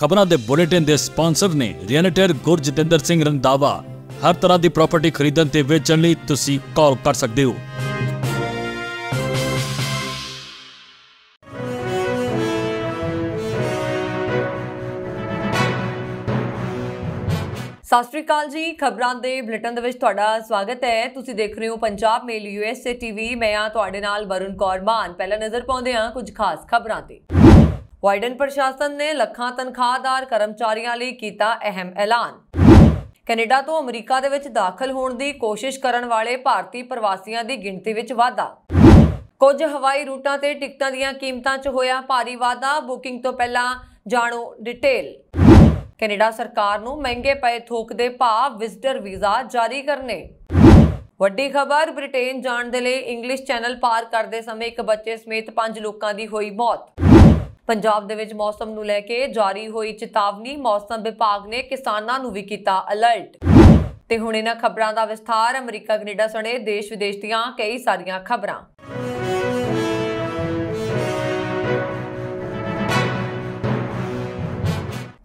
ਖਬਰਾਂ ਦੇ ਬੁਲੇਟਿਨ ਦੇ ਸਪਾਂਸਰ ਨੇ ਰੀਅਲਟਰ ਗੁਰਜਤਿੰਦਰ ਸਿੰਘ ਰੰਦਾਵਾ ਹਰ ਤਰ੍ਹਾਂ ਦੀ ਪ੍ਰਾਪਰਟੀ ਖਰੀਦਣ ਤੇ ਵੇਚਣ ਲਈ ਤੁਸੀਂ ਕਾਲ ਕਰ ਸਕਦੇ ਹੋ ਸਤਿ ਸ਼੍ਰੀ ਅਕਾਲ ਜੀ ਖਬਰਾਂ ਦੇ ਬੁਲੇਟਿਨ ਦੇ ਵਿੱਚ ਤੁਹਾਡਾ ਸਵਾਗਤ ਹੈ ਤੁਸੀਂ ਦੇਖ ਰਹੇ ਹੋ ਪੰਜਾਬ ਮੇਲ ਯੂਐਸਏ ਟੀਵੀ ਮੈਂ ਆ ਤੁਹਾਡੇ ਨਾਲ ਵਰੁਣ ਕੌਰ ਮਾਨ ਪਹਿਲਾਂ ਨਜ਼ਰ ਪਾਉਂਦੇ ਹਾਂ ਕੁਝ ਖਾਸ ਖਬਰਾਂ ਤੇ ਵਾਈਡਨ ਪ੍ਰਸ਼ਾਸਨ ਨੇ ਲੱਖਾਂ ਤਨਖਾਹਦਾਰ ਕਰਮਚਾਰੀਆਂ ਲਈ ਕੀਤਾ ਅਹਿਮ ਐਲਾਨ ਕੈਨੇਡਾ ਤੋਂ ਅਮਰੀਕਾ ਦੇ ਵਿੱਚ ਦਾਖਲ ਹੋਣ ਦੀ ਕੋਸ਼ਿਸ਼ ਕਰਨ ਵਾਲੇ ਭਾਰਤੀ ਪ੍ਰਵਾਸੀਆਂ ਦੀ ਗਿਣਤੀ ਵਿੱਚ ਵਾਧਾ ਕੁਝ ਹਵਾਈ ਰੂਟਾਂ ਤੇ ਟਿਕਟਾਂ ਦੀਆਂ ਕੀਮਤਾਂ 'ਚ ਹੋਇਆ ਭਾਰੀ ਵਾਧਾ ਬੁਕਿੰਗ ਤੋਂ ਪਹਿਲਾਂ ਜਾਣੋ ਡਿਟੇਲ ਕੈਨੇਡਾ ਸਰਕਾਰ ਨੂੰ ਮਹਿੰਗੇ ਪਏ ਥੋਕ ਦੇ ਭਾਅ ਵਿਜ਼ਟਰ ਵੀਜ਼ਾ ਜਾਰੀ ਕਰਨੇ ਵੱਡੀ ਖਬਰ ਬ੍ਰਿਟੇਨ ਜਾਣ ਦੇ ਲਈ ਇੰਗਲਿਸ਼ ਚੈਨਲ ਪਾਰ ਕਰਦੇ ਸਮੇਂ ਇੱਕ ਬੱਚੇ ਸਮੇਤ 5 ਲੋਕਾਂ ਦੀ ਹੋਈ ਮੌਤ ਪੰਜਾਬ ਦੇ ਵਿੱਚ ਮੌਸਮ ਨੂੰ ਲੈ ਕੇ ਜਾਰੀ ਹੋਈ ਚੇਤਾਵਨੀ ਮੌਸਮ ਵਿਭਾਗ ਨੇ ਕਿਸਾਨਾਂ ਨੂੰ ਵੀ ਕੀਤਾ ਅਲਰਟ ਤੇ ਹੁਣ ਇਹਨਾਂ ਖਬਰਾਂ ਦਾ ਵਿਸਥਾਰ ਅਮਰੀਕਾ ਕੈਨੇਡਾ ਸਣੇ ਦੇਸ਼ ਵਿਦੇਸ਼ ਦੀਆਂ ਕਈ ਸਾਰੀਆਂ ਖਬਰਾਂ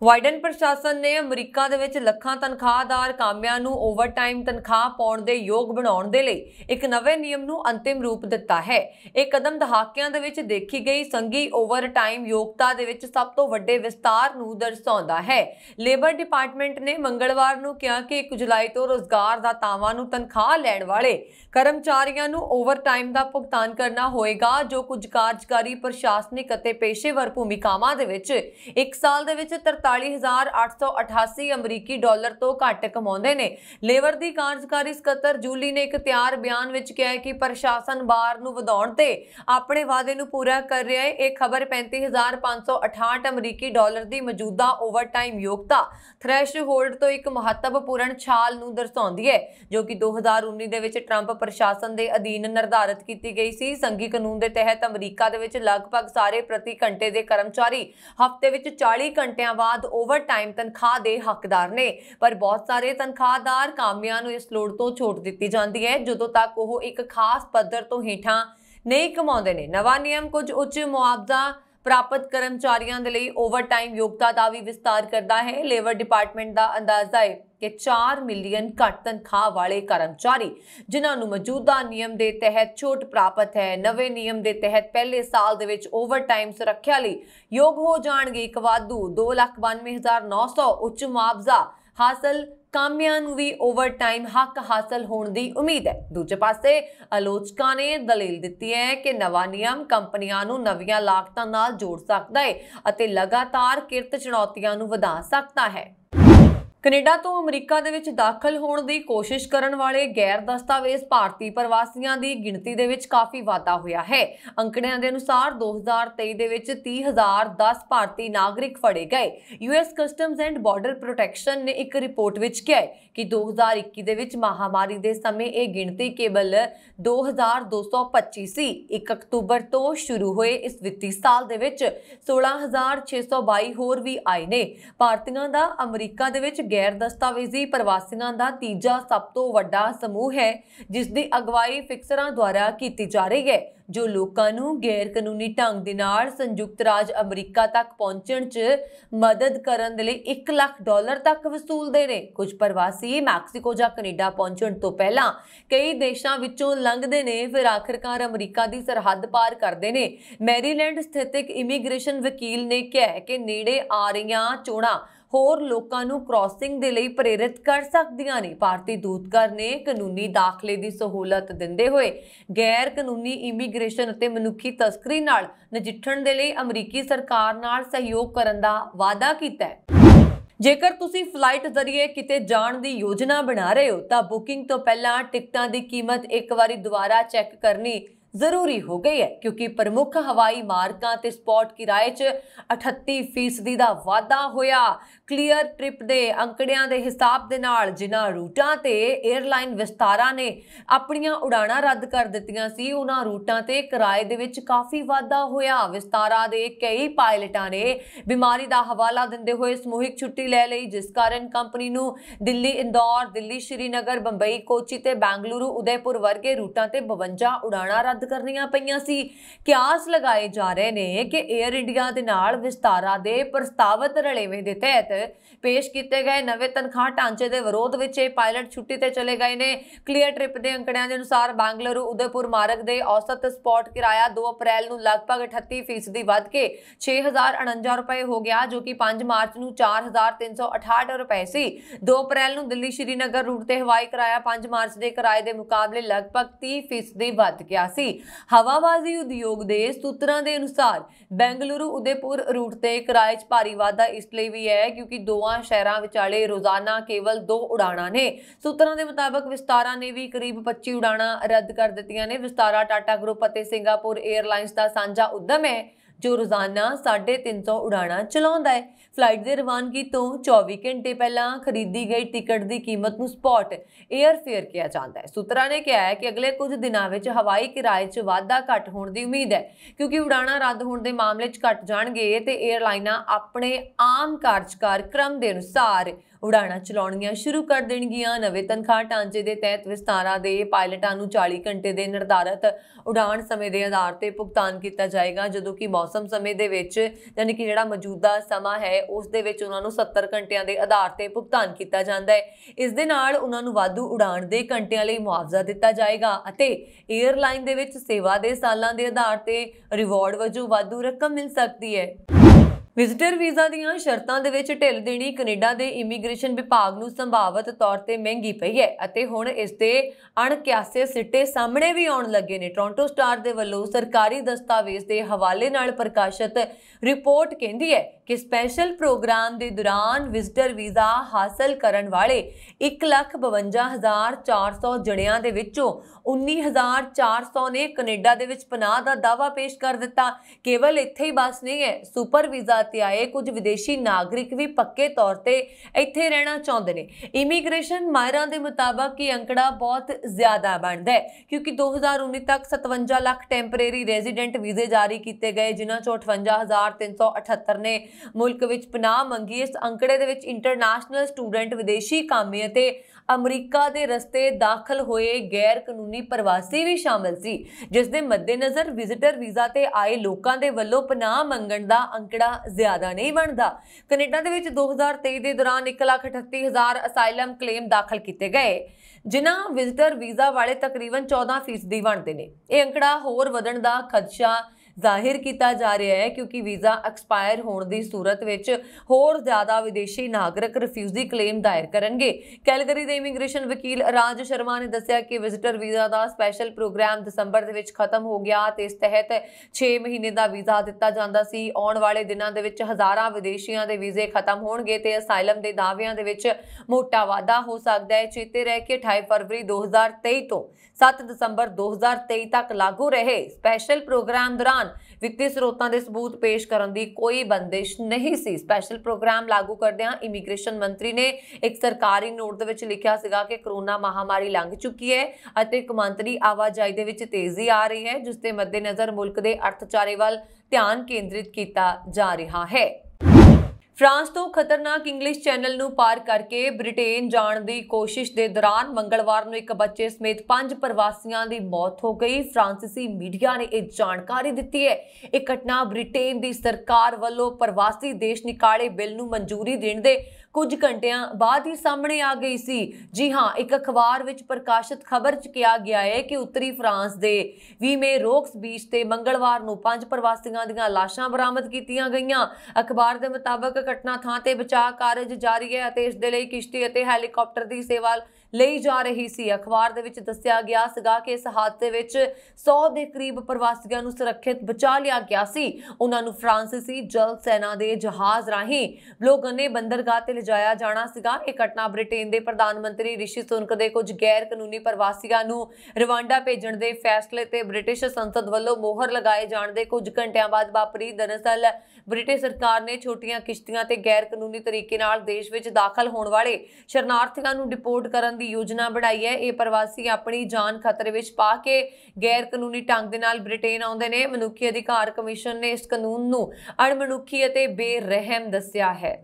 ਵਾਈਡਨ ਪ੍ਰਸ਼ਾਸਨ ਨੇ ਅਮਰੀਕਾ ਦੇ ਵਿੱਚ ਲੱਖਾਂ ਤਨਖਾਹਦਾਰ ਕਾਮਿਆਂ ਨੂੰ ਓਵਰਟਾਈਮ ਤਨਖਾਹ ਪਾਉਣ ਦੇ ਯੋਗ ਬਣਾਉਣ ਦੇ ਲਈ ਇੱਕ ਨਵੇਂ ਨਿਯਮ ਨੂੰ ਅੰਤਿਮ ਰੂਪ ਦਿੱਤਾ ਹੈ ਇਹ ਕਦਮ ਦਹਾਕਿਆਂ ਦੇ ਵਿੱਚ ਦੇਖੀ ਗਈ ਸੰਗੀ ਓਵਰਟਾਈਮ ਯੋਗਤਾ ਦੇ ਵਿੱਚ ਸਭ ਤੋਂ ਵੱਡੇ ਵਿਸਤਾਰ ਨੂੰ ਦਰਸਾਉਂਦਾ ਹੈ ਲੇਬਰ ਡਿਪਾਰਟਮੈਂਟ ਨੇ ਮੰਗਲਵਾਰ ਨੂੰ ਕਿਹਾ ਕਿ 1 ਜੁਲਾਈ ਤੋਂ ਰੋਜ਼ਗਾਰ ਤਾਵਾ ਨੂੰ ਤਨਖਾਹ ਲੈਣ ਵਾਲੇ ਕਰਮਚਾਰੀਆਂ ਨੂੰ ਓਵਰਟਾਈਮ ਦਾ ਭੁਗਤਾਨ ਕਰਨਾ ਹੋਏਗਾ ਜੋ ਕੁਝ ਕਾਰਜਕਾਰੀ ਪ੍ਰਸ਼ਾਸਨਿਕ ਅਤੇ ਪੇਸ਼ੇਵਰ ਭੂਮਿਕਾਵਾਂ ਦੇ ਵਿੱਚ 1 ਸਾਲ ਦੇ ਵਿੱਚ 44888 ਅਮਰੀਕੀ ਡਾਲਰ ਤੋਂ ਘੱਟ ਕਮਾਉਂਦੇ ਨੇ ਲੇਬਰ ਦੀ ਕਾਰਜਕਾਰੀ ਸਕੱਤਰ ਜੂਲੀ ਨੇ ਇੱਕ ਤਿਆਰ ਬਿਆਨ ਵਿੱਚ ਕਿਹਾ ਕਿ ਪ੍ਰਸ਼ਾਸਨ ਬਾਰ ਨੂੰ ਵਧਾਉਣ ਤੇ ਆਪਣੇ ਵਾਅਦੇ ਨੂੰ ਪੂਰਾ ਕਰ ਰਿਹਾ ਹੈ ਇਹ ਖਬਰ 35568 ਅਮਰੀਕੀ ਡਾਲਰ ਦੀ ਮੌਜੂਦਾ ਓਵਰਟਾਈਮ ਯੋਗਤਾ ਥ੍ਰੈਸ਼ਹੋਲਡ ਤੋਂ ਇੱਕ ਮਹੱਤਵਪੂਰਨ ਛਾਲ ਨੂੰ ਦਰਸਾਉਂਦੀ ਹੈ ਜੋ ਕਿ 2019 ਦੇ ਵਿੱਚ ਟਰੰਪ ਪ੍ਰਸ਼ਾਸਨ ਦੇ ਅਧੀਨ ਨਿਰਧਾਰਤ ਕੀਤੀ ਗਈ ਸੀ ਸੰਘੀ ਕਾਨੂੰਨ ਦੇ ਤਹਿਤ ਅਮਰੀਕਾ ਦੇ ਵਿੱਚ ਲਗਭਗ ਸਾਰੇ ਪ੍ਰਤੀ ਘੰਟੇ ਦੇ ਕਰਮਚਾਰੀ ਹਫ਼ਤੇ ਵਿੱਚ 40 ਘੰਟਿਆਂ ਬਾਅਦ ਬਾਅਦ ਓਵਰਟਾਈਮ ਤਨਖਾਹ ਦੇ ਹੱਕਦਾਰ ਨੇ ਪਰ ਬਹੁਤ ਸਾਰੇ ਤਨਖਾਹਦਾਰ ਕਾਮਿਆਂ ਨੂੰ ਇਸ ਲੋੜ ਤੋਂ ਛੋਟ ਦਿੱਤੀ ਜਾਂਦੀ ਹੈ ਜਦੋਂ ਤੱਕ ਉਹ ਇੱਕ ਖਾਸ ਪੱਧਰ ਤੋਂ ਹੇਠਾਂ ਨਹੀਂ ਕਮਾਉਂਦੇ ਨੇ ਨਵਾਂ ਨਿਯਮ ਕੁਝ ਉੱਚ ਮੁਆਵਜ਼ਾ ਪ੍ਰਾਪਤ ਕਰਮਚਾਰੀਆਂ ਦੇ ਲਈ ਓਵਰਟਾਈਮ ਯੋਗਤਾ ਦਾ ਵੀ ਵਿਸਤਾਰ ਕਰਦਾ ਹੈ ਲੇਬਰ ਡਿਪਾਰਟਮੈਂਟ ਦਾ ਅੰਦਾਜ਼ਾ ਹੈ ਕਿ 4 ਮਿਲੀਅਨ ਘੱਟ ਤਨਖਾਹ ਵਾਲੇ ਕਰਮਚਾਰੀ ਜਿਨ੍ਹਾਂ ਨੂੰ ਮੌਜੂਦਾ ਨਿਯਮ ਦੇ ਤਹਿਤ ਛੋਟ ਪ੍ਰਾਪਤ ਹੈ ਨਵੇਂ ਨਿਯਮ ਦੇ ਤਹਿਤ ਪਹਿਲੇ ਸਾਲ ਦੇ ਵਿੱਚ ਓਵਰਟਾਈਮ ਸੁਰੱਖਿਆ ਲਈ ਯੋਗ ਹੋ ਜਾਣਗੇ ਇੱਕ ਵਾਧੂ 292900 ਉੱਚ ਮੁਆਵਜ਼ਾ ਹਾਸਲ ਕਾਮਿਆਂ ਨੂੰ ਵੀ ਓਵਰਟਾਈਮ ਹੱਕ ਹਾਸਲ ਹੋਣ ਦੀ ਉਮੀਦ ਹੈ ਦੂਜੇ ਪਾਸੇ ਆਲੋਚਕਾਂ ਨੇ ਦਲੀਲ ਦਿੱਤੀ ਹੈ ਕਿ ਨਵਾਂ ਨਿਯਮ ਕੰਪਨੀਆਂ ਨੂੰ ਨਵੀਆਂ ਲਾਗਤਾਂ ਨਾਲ ਜੋੜ ਸਕਦਾ ਹੈ ਅਤੇ ਲਗਾਤਾਰ ਕਿਰਤ ਚੁਣੌਤੀਆਂ ਨੂੰ ਵਧਾ ਸਕਦਾ ਹੈ ਕੈਨੇਡਾ ਤੋਂ ਅਮਰੀਕਾ ਦੇ ਵਿੱਚ ਦਾਖਲ ਹੋਣ ਦੀ ਕੋਸ਼ਿਸ਼ ਕਰਨ ਵਾਲੇ ਗੈਰ ਦਸਤਾਵੇਜ਼ ਭਾਰਤੀ ਪ੍ਰਵਾਸੀਆਂ ਦੀ ਗਿਣਤੀ ਦੇ ਵਿੱਚ ਕਾਫੀ ਵਾਧਾ ਹੋਇਆ ਹੈ ਅੰਕੜਿਆਂ ਦੇ ਅਨੁਸਾਰ 2023 ਦੇ ਵਿੱਚ 30010 ਭਾਰਤੀ ਨਾਗਰਿਕ ਫੜੇ ਗਏ US customs and border protection ਨੇ ਇੱਕ ਰਿਪੋਰਟ ਵਿੱਚ ਕਿਹਾ ਕਿ 2021 ਦੇ ਵਿੱਚ ਮਹਾਮਾਰੀ ਦੇ ਸਮੇਂ ਇਹ ਗਿਣਤੀ ਕੇਵਲ 2225 ਸੀ 1 ਅਕਤੂਬਰ ਤੋਂ ਸ਼ੁਰੂ ਹੋਏ ਇਸ ਵਿੱਤੀ ਸਾਲ ਦੇ ਵਿੱਚ 16622 ਹੋਰ ਵੀ ਆਏ ਨੇ ਭਾਰਤੀਆਂ ਦਾ ਅਮਰੀਕਾ ਦੇ ਵਿੱਚ ਗੈਰ ਦਸਤਾਵੇਜ਼ੀ ਪ੍ਰਵਾਸੀਆਂ ਦਾ ਤੀਜਾ ਸਭ ਤੋਂ ਵੱਡਾ ਸਮੂਹ ਹੈ ਜਿਸ ਦੀ ਅਗਵਾਈ ਫਿਕਸਰਾਂ ਦੁਆਰਾ ਕੀਤੀ ਜਾ ਰਹੀ ਹੈ ਜੋ ਲੋਕਾਂ ਨੂੰ ਗੈਰ ਕਾਨੂੰਨੀ ਢੰਗ ਦੇ ਨਾਲ ਸੰਯੁਕਤ ਰਾਜ ਅਮਰੀਕਾ ਤੱਕ ਪਹੁੰਚਣ 'ਚ ਮਦਦ ਕਰਨ ਦੇ ਲਈ 1 ਲੱਖ ਡਾਲਰ ਤੱਕ ਵਸੂਲਦੇ ਨੇ ਕੁਝ ਪ੍ਰਵਾਸੀ ਮੈਕਸੀਕੋ ਜਾਂ ਕੈਨੇਡਾ ਪਹੁੰਚਣ ਤੋਂ ਪਹਿਲਾਂ ਕਈ ਦੇਸ਼ਾਂ ਵਿੱਚੋਂ ਲੰਘਦੇ ਨੇ ਫਿਰ ਆਖਰਕਾਰ ਅਮਰੀਕਾ ਦੀ ਸਰਹੱਦ ਪਾਰ ਕਰਦੇ ਨੇ ਮੈਰੀਲੈਂਡ ਸਥਿਤ ਇੱਕ ਇਮੀਗ੍ਰੇਸ਼ਨ ਵਕੀਲ ਨੇ ਕਿਹਾ ਕਿ ਨੇੜੇ ਆ ਰਹੀਆਂ ਚੋਣਾਂ ਹੋਰ ਲੋਕਾਂ ਨੂੰ ਕ੍ਰਾਸਿੰਗ ਦੇ ਲਈ ਪ੍ਰੇਰਿਤ ਕਰ ਸਕਦੀਆਂ ਨੇ ਭਾਰਤੀ ਦੂਤਘਰ ਨੇ ਕਾਨੂੰਨੀ ਦਾਖਲੇ ਦੀ ਸਹੂਲਤ ਦਿੰਦੇ ਹੋਏ ਗੈਰ ਕਾਨੂੰਨੀ ਇਮੀਗ੍ਰੇਸ਼ਨ ਅਤੇ ਮਨੁੱਖੀ ਤਸਕਰੀ ਨਾਲ ਨਜਿੱਠਣ ਦੇ ਲਈ ਅਮਰੀਕੀ ਸਰਕਾਰ ਨਾਲ ਸਹਿਯੋਗ ਕਰਨ ਦਾ ਵਾਅਦਾ ਕੀਤਾ ਹੈ ਜੇਕਰ ਤੁਸੀਂ ਫਲਾਈਟ ਜ਼ਰੀਏ ਕਿਤੇ ਜਾਣ ਦੀ ਯੋਜਨਾ ਬਣਾ ਰਹੇ ਹੋ ਤਾਂ ਬੁਕਿੰਗ ਤੋਂ ਪਹਿਲਾਂ ਟਿਕਟਾਂ ਦੀ ਕੀਮਤ ਇੱਕ ਵਾਰੀ ਦੁਬਾਰਾ ਚੈੱਕ ਕਰਨੀ ਜ਼ਰੂਰੀ ਹੋ ਗਈ ਹੈ ਕਿਉਂਕਿ ਪ੍ਰਮੁੱਖ ਹਵਾਈ ਮਾਰਕਾਂ ਤੇ ਸਪੌਟ ਕਿਰਾਏ 'ਚ 38% ਦਾ ਵਾਧਾ ਹੋਇਆ ਕਲੀਅਰ ਟ੍ਰਿਪ ਦੇ ਅੰਕੜਿਆਂ ਦੇ ਹਿਸਾਬ ਦੇ ਨਾਲ ਜਿਨ੍ਹਾਂ ਰੂਟਾਂ ਤੇ 에ਅਰਲਾਈਨ ਵਿਸਤਾਰਾ ਨੇ ਆਪਣੀਆਂ ਉਡਾਣਾਂ ਰੱਦ ਕਰ ਦਿੱਤੀਆਂ ਸੀ ਉਹਨਾਂ ਰੂਟਾਂ ਤੇ ਕਿਰਾਏ ਦੇ ਵਿੱਚ ਕਾਫੀ ਵਾਧਾ ਹੋਇਆ ਵਿਸਤਾਰਾ ਦੇ ਕਈ ਪਾਇਲਟਾਂ ਨੇ ਬਿਮਾਰੀ ਦਾ ਹਵਾਲਾ ਦਿੰਦੇ ਹੋਏ ਸਮੂਹਿਕ ਛੁੱਟੀ ਲੈ ਲਈ ਜਿਸ ਕਾਰਨ ਕੰਪਨੀ ਨੂੰ ਦਿੱਲੀ ਇੰਦੌਰ ਦਿੱਲੀ ਸ਼੍ਰੀਨਗਰ ਬੰਬਈ ਕੋਚੀ ਤੇ ਬੈਂਗਲੁਰੂ ਉਦੈਪੁਰ ਵਰਗੇ ਰੂਟਾਂ ਤੇ 52 ਉਡਾਣਾਂ ਰੱਦ ਕਰਨੀਆਂ ਪਈਆਂ ਸੀ ਕਿਆਸ ਲਗਾਏ ਜਾ ਰਹੇ ਨੇ ਕਿ 에ਅਰ ਇੰਡੀਆ ਦੇ ਨਾਲ ਵਿਸਤਾਰਾ ਦੇ ਪ੍ਰਸਤਾਵਤ ਰਲੇਵੇਂ ਦੇ ਤਹਿਤ ਪੇਸ਼ ਕੀਤੇ ਗਏ ਨਵੇਂ ਤਨਖਾਹ ਢਾਂਚੇ ਦੇ ਵਿਰੋਧ ਵਿੱਚ ਇਹ ਪਾਇਲਟ ਛੁੱਟੀ ਤੇ ਚਲੇ ਗਏ ਨੇ ਕਲੀਅਰ ਟ੍ਰਿਪ ਦੇ ਅੰਕੜਿਆਂ ਦੇ ਅਨੁਸਾਰ ਬੈਂਗਲੁਰੂ ਉਦੈਪੁਰ ਮਾਰਗ ਦੇ ਔਸਤ ਸਪੌਟ ਕਿਰਾਇਆ 2 ਅਪ੍ਰੈਲ ਨੂੰ ਲਗਭਗ 38% ਵੱਧ ਕੇ 6049 ਰੁਪਏ ਹੋ ਗਿਆ ਜੋ ਕਿ 5 ਮਾਰਚ ਨੂੰ 4368 ਰੁਪਏ ਸੀ 2 ਅਪ੍ਰੈਲ ਨੂੰ ਦਿੱਲੀ ਸ਼੍ਰੀਨਗਰ ਰੂਟ ਤੇ ਹਵਾਈ ਕਿਰਾਇਆ 5 ਮਾਰਚ ਦੇ ਕਿਰਾਏ ਦੇ ਮੁਕਾਬਲੇ ਲਗਭਗ 30% ਵੱਧ ਗਿਆ ਸੀ ਹਵਾਬਾਜ਼ੀ ਉਦਯੋਗ ਦੇ ਸੂਤਰਾਂ ਦੇ ਅਨੁਸਾਰ ਬੈਂਗਲੁਰੂ ਉਦੇਪੁਰ ਰੂਟ ਤੇ ਕਿਰਾਏ 'ਚ ਭਾਰੀ ਵਾਧਾ ਇਸ ਲਈ ਵੀ ਹੈ ਕਿਉਂਕਿ ਦੋਵਾਂ ਸ਼ਹਿਰਾਂ ਵਿਚਾਲੇ ਰੋਜ਼ਾਨਾ ਕੇਵਲ 2 ਉਡਾਣਾਂ ਨੇ ਸੂਤਰਾਂ ਦੇ ਮੁਤਾਬਕ ਵਿਸਤਾਰਾ ਨੇ ਵੀ ਕਰੀਬ 25 ਉਡਾਣਾਂ ਰੱਦ ਕਰ ਦਿੱਤੀਆਂ ਨੇ ਵਿਸਤਾਰਾ ਟਾਟਾ ਗਰੁੱਪ ਅਤੇ ਸਿੰਗਾਪੁਰ 에ਅਰਲਾਈਨਸ ਦਾ ਸਾਂਝਾ ਉਦਮ ਹੈ ਜੋ ਰੋਜ਼ਾਨਾ 350 ਉਡਾਣਾ ਚਲਾਉਂਦਾ ਹੈ ਫਲਾਈਟ ਦੇ ਰਵਾਨਗੀ ਤੋਂ 24 ਘੰਟੇ ਪਹਿਲਾਂ ਖਰੀਦੀ ਗਈ ਟਿਕਟ ਦੀ ਕੀਮਤ ਨੂੰ ਸਪੌਟ 에ਅਰ ਫੇਅਰ ਕਿਹਾ ਜਾਂਦਾ ਹੈ ਸੂਤਰਾਂ ਨੇ ਕਿਹਾ ਹੈ ਕਿ ਅਗਲੇ ਕੁਝ ਦਿਨਾਂ ਵਿੱਚ ਹਵਾਈ ਕਿਰਾਏ 'ਚ ਵਾਧਾ ਘਟ ਹੋਣ ਦੀ ਉਮੀਦ ਹੈ ਕਿਉਂਕਿ ਉਡਾਣਾ ਰੱਦ ਹੋਣ ਦੇ ਮਾਮਲੇ 'ਚ ਘਟ ਜਾਣਗੇ ਤੇ 에ਅਰਲਾਈਨਾਂ ਆਪਣੇ ਆਮ ਕਾਰਜਕਾਰ ਕ੍ਰਮ ਦੇ ਅਨੁਸਾਰ ਉਡਾਣਾ ਚਲਾਉਣੀਆਂ ਸ਼ੁਰੂ ਕਰ ਦੇਣਗੀਆਂ ਨਵੇਂ ਤਨਖਾਹ ਢਾਂਚੇ ਦੇ ਤਹਿਤ ਵਿਸਤਾਰਾ ਦੇ ਪਾਇਲਟਾਂ ਨੂੰ 40 ਘੰਟੇ ਦੇ ਨਿਰਧਾਰਤ ਉਡਾਣ ਸਮੇਂ ਦੇ ਆਧਾਰ ਤੇ ਭੁਗਤਾਨ ਕੀਤਾ ਜਾਏਗਾ ਜਦੋਂ ਕਿ ਮੌਸਮ ਸਮੇਂ ਦੇ ਵਿੱਚ ਯਾਨੀ ਕਿ ਜਿਹੜਾ ਮੌਜੂਦਾ ਸਮਾਂ ਹੈ ਉਸ ਦੇ ਵਿੱਚ ਉਹਨਾਂ ਨੂੰ 70 ਘੰਟਿਆਂ ਦੇ ਆਧਾਰ ਤੇ ਭੁਗਤਾਨ ਕੀਤਾ ਜਾਂਦਾ ਹੈ ਇਸ ਦੇ ਨਾਲ ਉਹਨਾਂ ਨੂੰ ਵਾਧੂ ਉਡਾਣ ਦੇ ਘੰਟਿਆਂ ਲਈ ਮੁਆਵਜ਼ਾ ਦਿੱਤਾ ਜਾਏਗਾ ਅਤੇ 에ਅਰਲਾਈਨ ਦੇ ਵਿੱਚ ਸੇਵਾ ਦੇ ਸਾਲਾਂ ਦੇ ਆਧਾਰ ਤੇ ਰਿਵਾਰਡ ਵਜੋਂ ਵਾਧੂ ਰਕਮ ਮਿਲ ਸਕਦੀ ਹੈ ਵਿਜ਼ਟਰ ਵੀਜ਼ਾ ਦੀਆਂ ਸ਼ਰਤਾਂ ਦੇ ਵਿੱਚ ਢਿੱਲ ਦੇਣੀ ਕੈਨੇਡਾ ਦੇ ਇਮੀਗ੍ਰੇਸ਼ਨ ਵਿਭਾਗ ਨੂੰ ਸੰਭਾਵਿਤ ਤੌਰ ਤੇ ਮਹਿੰਗੀ ਪਈ ਹੈ ਅਤੇ ਹੁਣ ਇਸ ਦੇ ਅਣਕਿਆਸੇ ਸਿੱਟੇ ਸਾਹਮਣੇ ਵੀ ਆਉਣ ਲੱਗੇ ਨੇ ਟੋਰਾਂਟੋ ਸਟਾਰ ਦੇ ਵੱਲੋਂ ਸਰਕਾਰੀ ਦਸਤਾਵੇਜ਼ ਦੇ ਹਵਾਲੇ ਨਾਲ ਪ੍ਰਕਾਸ਼ਿਤ ਰਿਪੋਰਟ ਕਹਿੰਦੀ ਹੈ ਕਿ ਸਪੈਸ਼ਲ ਪ੍ਰੋਗਰਾਮ ਦੇ ਦੌਰਾਨ ਵਿਜ਼ਟਰ ਵੀਜ਼ਾ ਹਾਸਲ ਕਰਨ ਵਾਲੇ 152400 ਜਣਿਆਂ ਦੇ ਵਿੱਚੋਂ 19400 ਨੇ ਕੈਨੇਡਾ ਦੇ ਵਿੱਚ ਪਨਾਹ ਦਾ ਦਾਵਾ ਪੇਸ਼ ਕਰ ਦਿੱਤਾ ਕੇਵਲ ਇੱਥੇ ਹੀ ਬਸ ਨਹੀਂ ਹੈ ਸੁਪਰ ਵੀਜ਼ਾ ਤੇ ਆਏ ਕੁਝ ਵਿਦੇਸ਼ੀ ਨਾਗਰਿਕ ਵੀ ਪੱਕੇ ਤੌਰ ਤੇ ਇੱਥੇ ਰਹਿਣਾ ਚਾਹੁੰਦੇ ਨੇ ਇਮੀਗ੍ਰੇਸ਼ਨ ਮਾਹਿਰਾਂ ਦੇ ਮੁਤਾਬਕ ਇਹ ਅੰਕੜਾ ਬਹੁਤ ਜ਼ਿਆਦਾ ਬਣਦਾ ਹੈ ਕਿਉਂਕਿ 2019 ਤੱਕ 57 ਲੱਖ ਟੈਂਪਰੇਰੀ ਰੈਜ਼ੀਡੈਂਟ ਵੀਜ਼ੇ ਜਾਰੀ ਕੀਤੇ ਗਏ ਜਿਨ੍ਹਾਂ ਚੋਂ 58378 ਨੇ ਮੁਲਕ ਵਿੱਚ ਪਨਾਹ ਮੰਗੀ ਇਸ ਅੰਕੜੇ ਦੇ ਵਿੱਚ ਇੰਟਰਨੈਸ਼ਨਲ ਸਟੂਡੈਂਟ ਵਿਦੇਸ਼ੀ ਕਾਮੇ ਅਤੇ ਅਮਰੀਕਾ ਦੇ ਰਸਤੇ ਦਾਖਲ ਹੋਏ ਗੈਰ ਕਾਨੂੰਨੀ ਪ੍ਰਵਾਸੀ ਵੀ ਸ਼ਾਮਲ ਸੀ ਜਿਸ ਦੇ ਮੱਦੇਨਜ਼ਰ ਵਿਜ਼ਿਟਰ ਵੀਜ਼ਾ ਤੇ ਆਏ ਲੋਕਾਂ ਦੇ ਵੱਲੋਂ ਪਨਾਹ ਮੰਗਣ ਦਾ ਅੰਕੜਾ ਜ਼ਿਆਦਾ ਨਹੀਂ ਬਣਦਾ ਕੈਨੇਡਾ ਦੇ ਵਿੱਚ 2023 ਦੇ ਦੌਰਾਨ 138000 ਅਸਾਈਲਮ ਕਲੇਮ ਦਾਖਲ ਕੀਤੇ ਗਏ ਜਿਨ੍ਹਾਂ ਵਿਜ਼ਟਰ ਵੀਜ਼ਾ ਵਾਲੇ ਤਕਰੀਬਨ 14% ਬਣਦੇ ਨੇ ਇਹ ਅੰਕੜਾ ਹੋਰ ਵਧਣ ਦਾ ਖਦਸ਼ਾ ਜ਼ਾਹਿਰ ਕੀਤਾ ਜਾ ਰਿਹਾ ਹੈ ਕਿਉਂਕਿ ਵੀਜ਼ਾ ਐਕਸਪਾਇਰ ਹੋਣ ਦੀ ਸੂਰਤ ਵਿੱਚ ਹੋਰ ਜ਼ਿਆਦਾ ਵਿਦੇਸ਼ੀ ਨਾਗਰਿਕ ਰਿਫਿਊਜੀ ਕਲੇਮ ਦਾਇਰ ਕਰਨਗੇ ਕੈਲਗਰੀ ਦੇ ਇਮੀਗ੍ਰੇਸ਼ਨ ਵਕੀਲ ਰਾਜ ਸ਼ਰਮਾ ਨੇ ਦੱਸਿਆ ਕਿ ਵਿਜ਼ਿਟਰ ਵੀਜ਼ਾ ਦਾ ਸਪੈਸ਼ਲ ਪ੍ਰੋਗਰਾਮ ਦਸੰਬਰ ਦੇ ਵਿੱਚ ਖਤਮ ਹੋ ਗਿਆ ਤੇ ਇਸ ਤਹਿਤ 6 ਮਹੀਨੇ ਦਾ ਵੀਜ਼ਾ ਦਿੱਤਾ ਜਾਂਦਾ ਸੀ ਆਉਣ ਵਾਲੇ ਦਿਨਾਂ ਦੇ ਵਿੱਚ ਹਜ਼ਾਰਾਂ ਵਿਦੇਸ਼ੀਆਂ ਦੇ ਵੀਜ਼ੇ ਖਤਮ ਹੋਣਗੇ ਤੇ ਅਸਾਈਲਮ ਦੇ ਦਾਅਵਿਆਂ ਦੇ ਵਿੱਚ ਮੋਟਾ ਵਾਧਾ ਹੋ ਸਕਦਾ ਹੈ ਚੇਤੇ ਰਹਿ ਕੇ 28 ਫਰਵਰੀ 2023 ਤੋਂ 7 ਦਸੰਬਰ 2023 ਤੱਕ ਲਾਗੂ ਰਹੇ ਸਪੈਸ਼ਲ ਪ੍ਰੋਗਰਾਮ ਦੌਰਾਨ ਦੌਰਾਨ ਵਿੱਤੀ ਸਰੋਤਾਂ ਦੇ ਸਬੂਤ ਪੇਸ਼ ਕਰਨ ਦੀ ਕੋਈ ਬੰਦਿਸ਼ ਨਹੀਂ ਸੀ ਸਪੈਸ਼ਲ ਪ੍ਰੋਗਰਾਮ ਲਾਗੂ ਕਰਦਿਆਂ ਇਮੀਗ੍ਰੇਸ਼ਨ ਮੰਤਰੀ ਨੇ ਇੱਕ ਸਰਕਾਰੀ ਨੋਟ ਦੇ ਵਿੱਚ ਲਿਖਿਆ ਸੀਗਾ ਕਿ ਕਰੋਨਾ ਮਹਾਮਾਰੀ ਲੰਘ ਚੁੱਕੀ ਹੈ ਅਤੇ ਕਮੰਤਰੀ ਆਵਾਜਾਈ ਦੇ ਵਿੱਚ ਤੇਜ਼ੀ ਆ ਰਹੀ ਹੈ ਜਿਸ ਦੇ ਮੱਦੇਨਜ਼ਰ ਮੁਲਕ ਦੇ ਅਰਥਚਾਰੇ ਵੱਲ ਧਿਆਨ ਕੇਂਦਰਿਤ ਕੀਤਾ ਜਾ ਰਿਹਾ ਹੈ ਫਰਾਂਸ ਤੋਂ ਖਤਰਨਾਕ ਇੰਗਲਿਸ਼ ਚੈਨਲ ਨੂੰ ਪਾਰ ਕਰਕੇ ਬ੍ਰਿਟੇਨ ਜਾਣ ਦੀ ਕੋਸ਼ਿਸ਼ ਦੇ ਦੌਰਾਨ ਮੰਗਲਵਾਰ ਨੂੰ ਇੱਕ ਬੱਚੇ ਸਮੇਤ ਪੰਜ ਪ੍ਰਵਾਸੀਆਂ ਦੀ ਮੌਤ ਹੋ ਗਈ ਫ੍ਰਾਂਸੀਸੀ ਮੀਡੀਆ ਨੇ ਇਹ ਜਾਣਕਾਰੀ ਦਿੱਤੀ ਹੈ ਇਹ ਘਟਨਾ ਬ੍ਰਿਟੇਨ ਦੀ ਸਰਕਾਰ ਵੱਲੋਂ ਪ੍ਰਵਾਸੀ ਦੇਸ਼ ਨਿਕਾਲੇ ਬਿੱਲ ਨੂੰ ਮਨਜ਼ੂਰੀ ਦੇਣ ਦੇ ਕੁਝ ਘੰਟਿਆਂ ਬਾਅਦ ਹੀ ਸਾਹਮਣੇ ਆ ਗਈ ਸੀ ਜੀ ਹਾਂ ਇੱਕ ਅਖਬਾਰ ਵਿੱਚ ਪ੍ਰਕਾਸ਼ਿਤ ਖਬਰ 'ਚ ਕਿਹਾ ਗਿਆ ਹੈ ਕਿ ਉੱਤਰੀ ਫਰਾਂਸ ਦੇ ਵੀਮੇ ਰੋਕਸ ਬੀਚ ਤੇ ਮੰਗਲਵਾਰ ਨੂੰ ਪੰਜ ਪ੍ਰਵਾਸੀਆਂ ਦੀਆਂ ਲਾਸ਼ਾਂ ਬਰਾਮਦ ਕੀਤੀਆਂ ਗਈਆਂ ਅਖਬਾਰ ਦੇ ਮੁਤਾਬਕ ਘਟਨਾ ਥਾਂ ਤੇ ਬਚਾਅ ਕਾਰਜ ਜਾਰੀ ਹੈ ਅਤੇ ਇਸ ਦੇ ਲਈ ਕਿਸ਼ਤੀ ਅਤੇ ਹੈਲੀਕਾਪਟਰ ਦੀ ਸੇਵਾ ਲਈ ਜਾ ਰਹੀ ਸੀ ਅਖਬਾਰ ਦੇ ਵਿੱਚ ਦੱਸਿਆ ਗਿਆ ਸੀਗਾ ਕਿ ਇਸ ਹਾਦਸੇ ਵਿੱਚ 100 ਦੇ ਕਰੀਬ ਪ੍ਰਵਾਸੀਆਂ ਨੂੰ ਸੁਰੱਖਿਅਤ ਬਚਾ ਲਿਆ ਗਿਆ ਸੀ ਉਹਨਾਂ ਨੂੰ ਫ੍ਰਾਂਸੀਸੀ ਜਲ ਸੈਨਾ ਦੇ ਜਹਾਜ਼ ਰਾਹੀਂ ਬਲੋਗਨੇ ਬੰਦਰਗਾਹ ਤੇ ਲਿਜਾਇਆ ਜਾਣਾ ਸੀਗਾ ਇਹ ਘਟਨਾ ਬ੍ਰਿਟੇਨ ਦੇ ਪ੍ਰਧਾਨ ਮੰਤਰੀ ਰਿਸ਼ੀ ਸੁਨਕ ਦੇ ਕੁਝ ਗੈਰ ਕਾਨੂੰਨੀ ਪ੍ਰਵਾਸੀਆਂ ਨੂੰ ਰਵਾਂਡਾ ਭੇਜਣ ਦੇ ਫੈਸਲੇ ਤੇ ਬ੍ਰਿਟਿਸ਼ ਸੰਸਦ ਵੱਲੋਂ ਮੋਹਰ ਲਗਾਏ ਜਾਣ ਦੇ ਕੁਝ ਘੰਟਿਆਂ ਬਾਅਦ ਵਾਪਰੀ ਦਰਅਸਲ ਬ੍ਰਿਟਿਸ਼ ਸਰਕਾਰ ਨੇ ਛੋਟੀਆਂ ਕਿਸ਼ਤੀਆਂ ਤੇ ਗੈਰ ਕਾਨੂੰਨੀ ਤਰੀਕੇ ਨਾਲ ਦੇਸ਼ ਵਿੱਚ ਦਾਖਲ ਹੋਣ ਵਾਲੇ ਸ਼ਰਨਾਰਥੀਆਂ ਨੂੰ ਡਿਪੋਰਟ ਕਰਨ ਦੀ ਯੋਜਨਾ ਬਣਾਈ ਹੈ ਇਹ ਪ੍ਰਵਾਸੀ ਆਪਣੀ ਜਾਨ ਖਤਰੇ ਵਿੱਚ ਪਾ ਕੇ ਗੈਰ ਕਾਨੂੰਨੀ ਢੰਗ ਦੇ ਨਾਲ ਬ੍ਰਿਟੇਨ ਆਉਂਦੇ ਨੇ ਮਨੁੱਖੀ ਅਧਿਕਾਰ ਕਮਿਸ਼ਨ ਨੇ ਇਸ ਕਾਨੂੰਨ ਨੂੰ ਅਣਮਨੁੱਖੀ ਅਤੇ ਬੇਰਹਿਮ ਦੱਸਿਆ ਹੈ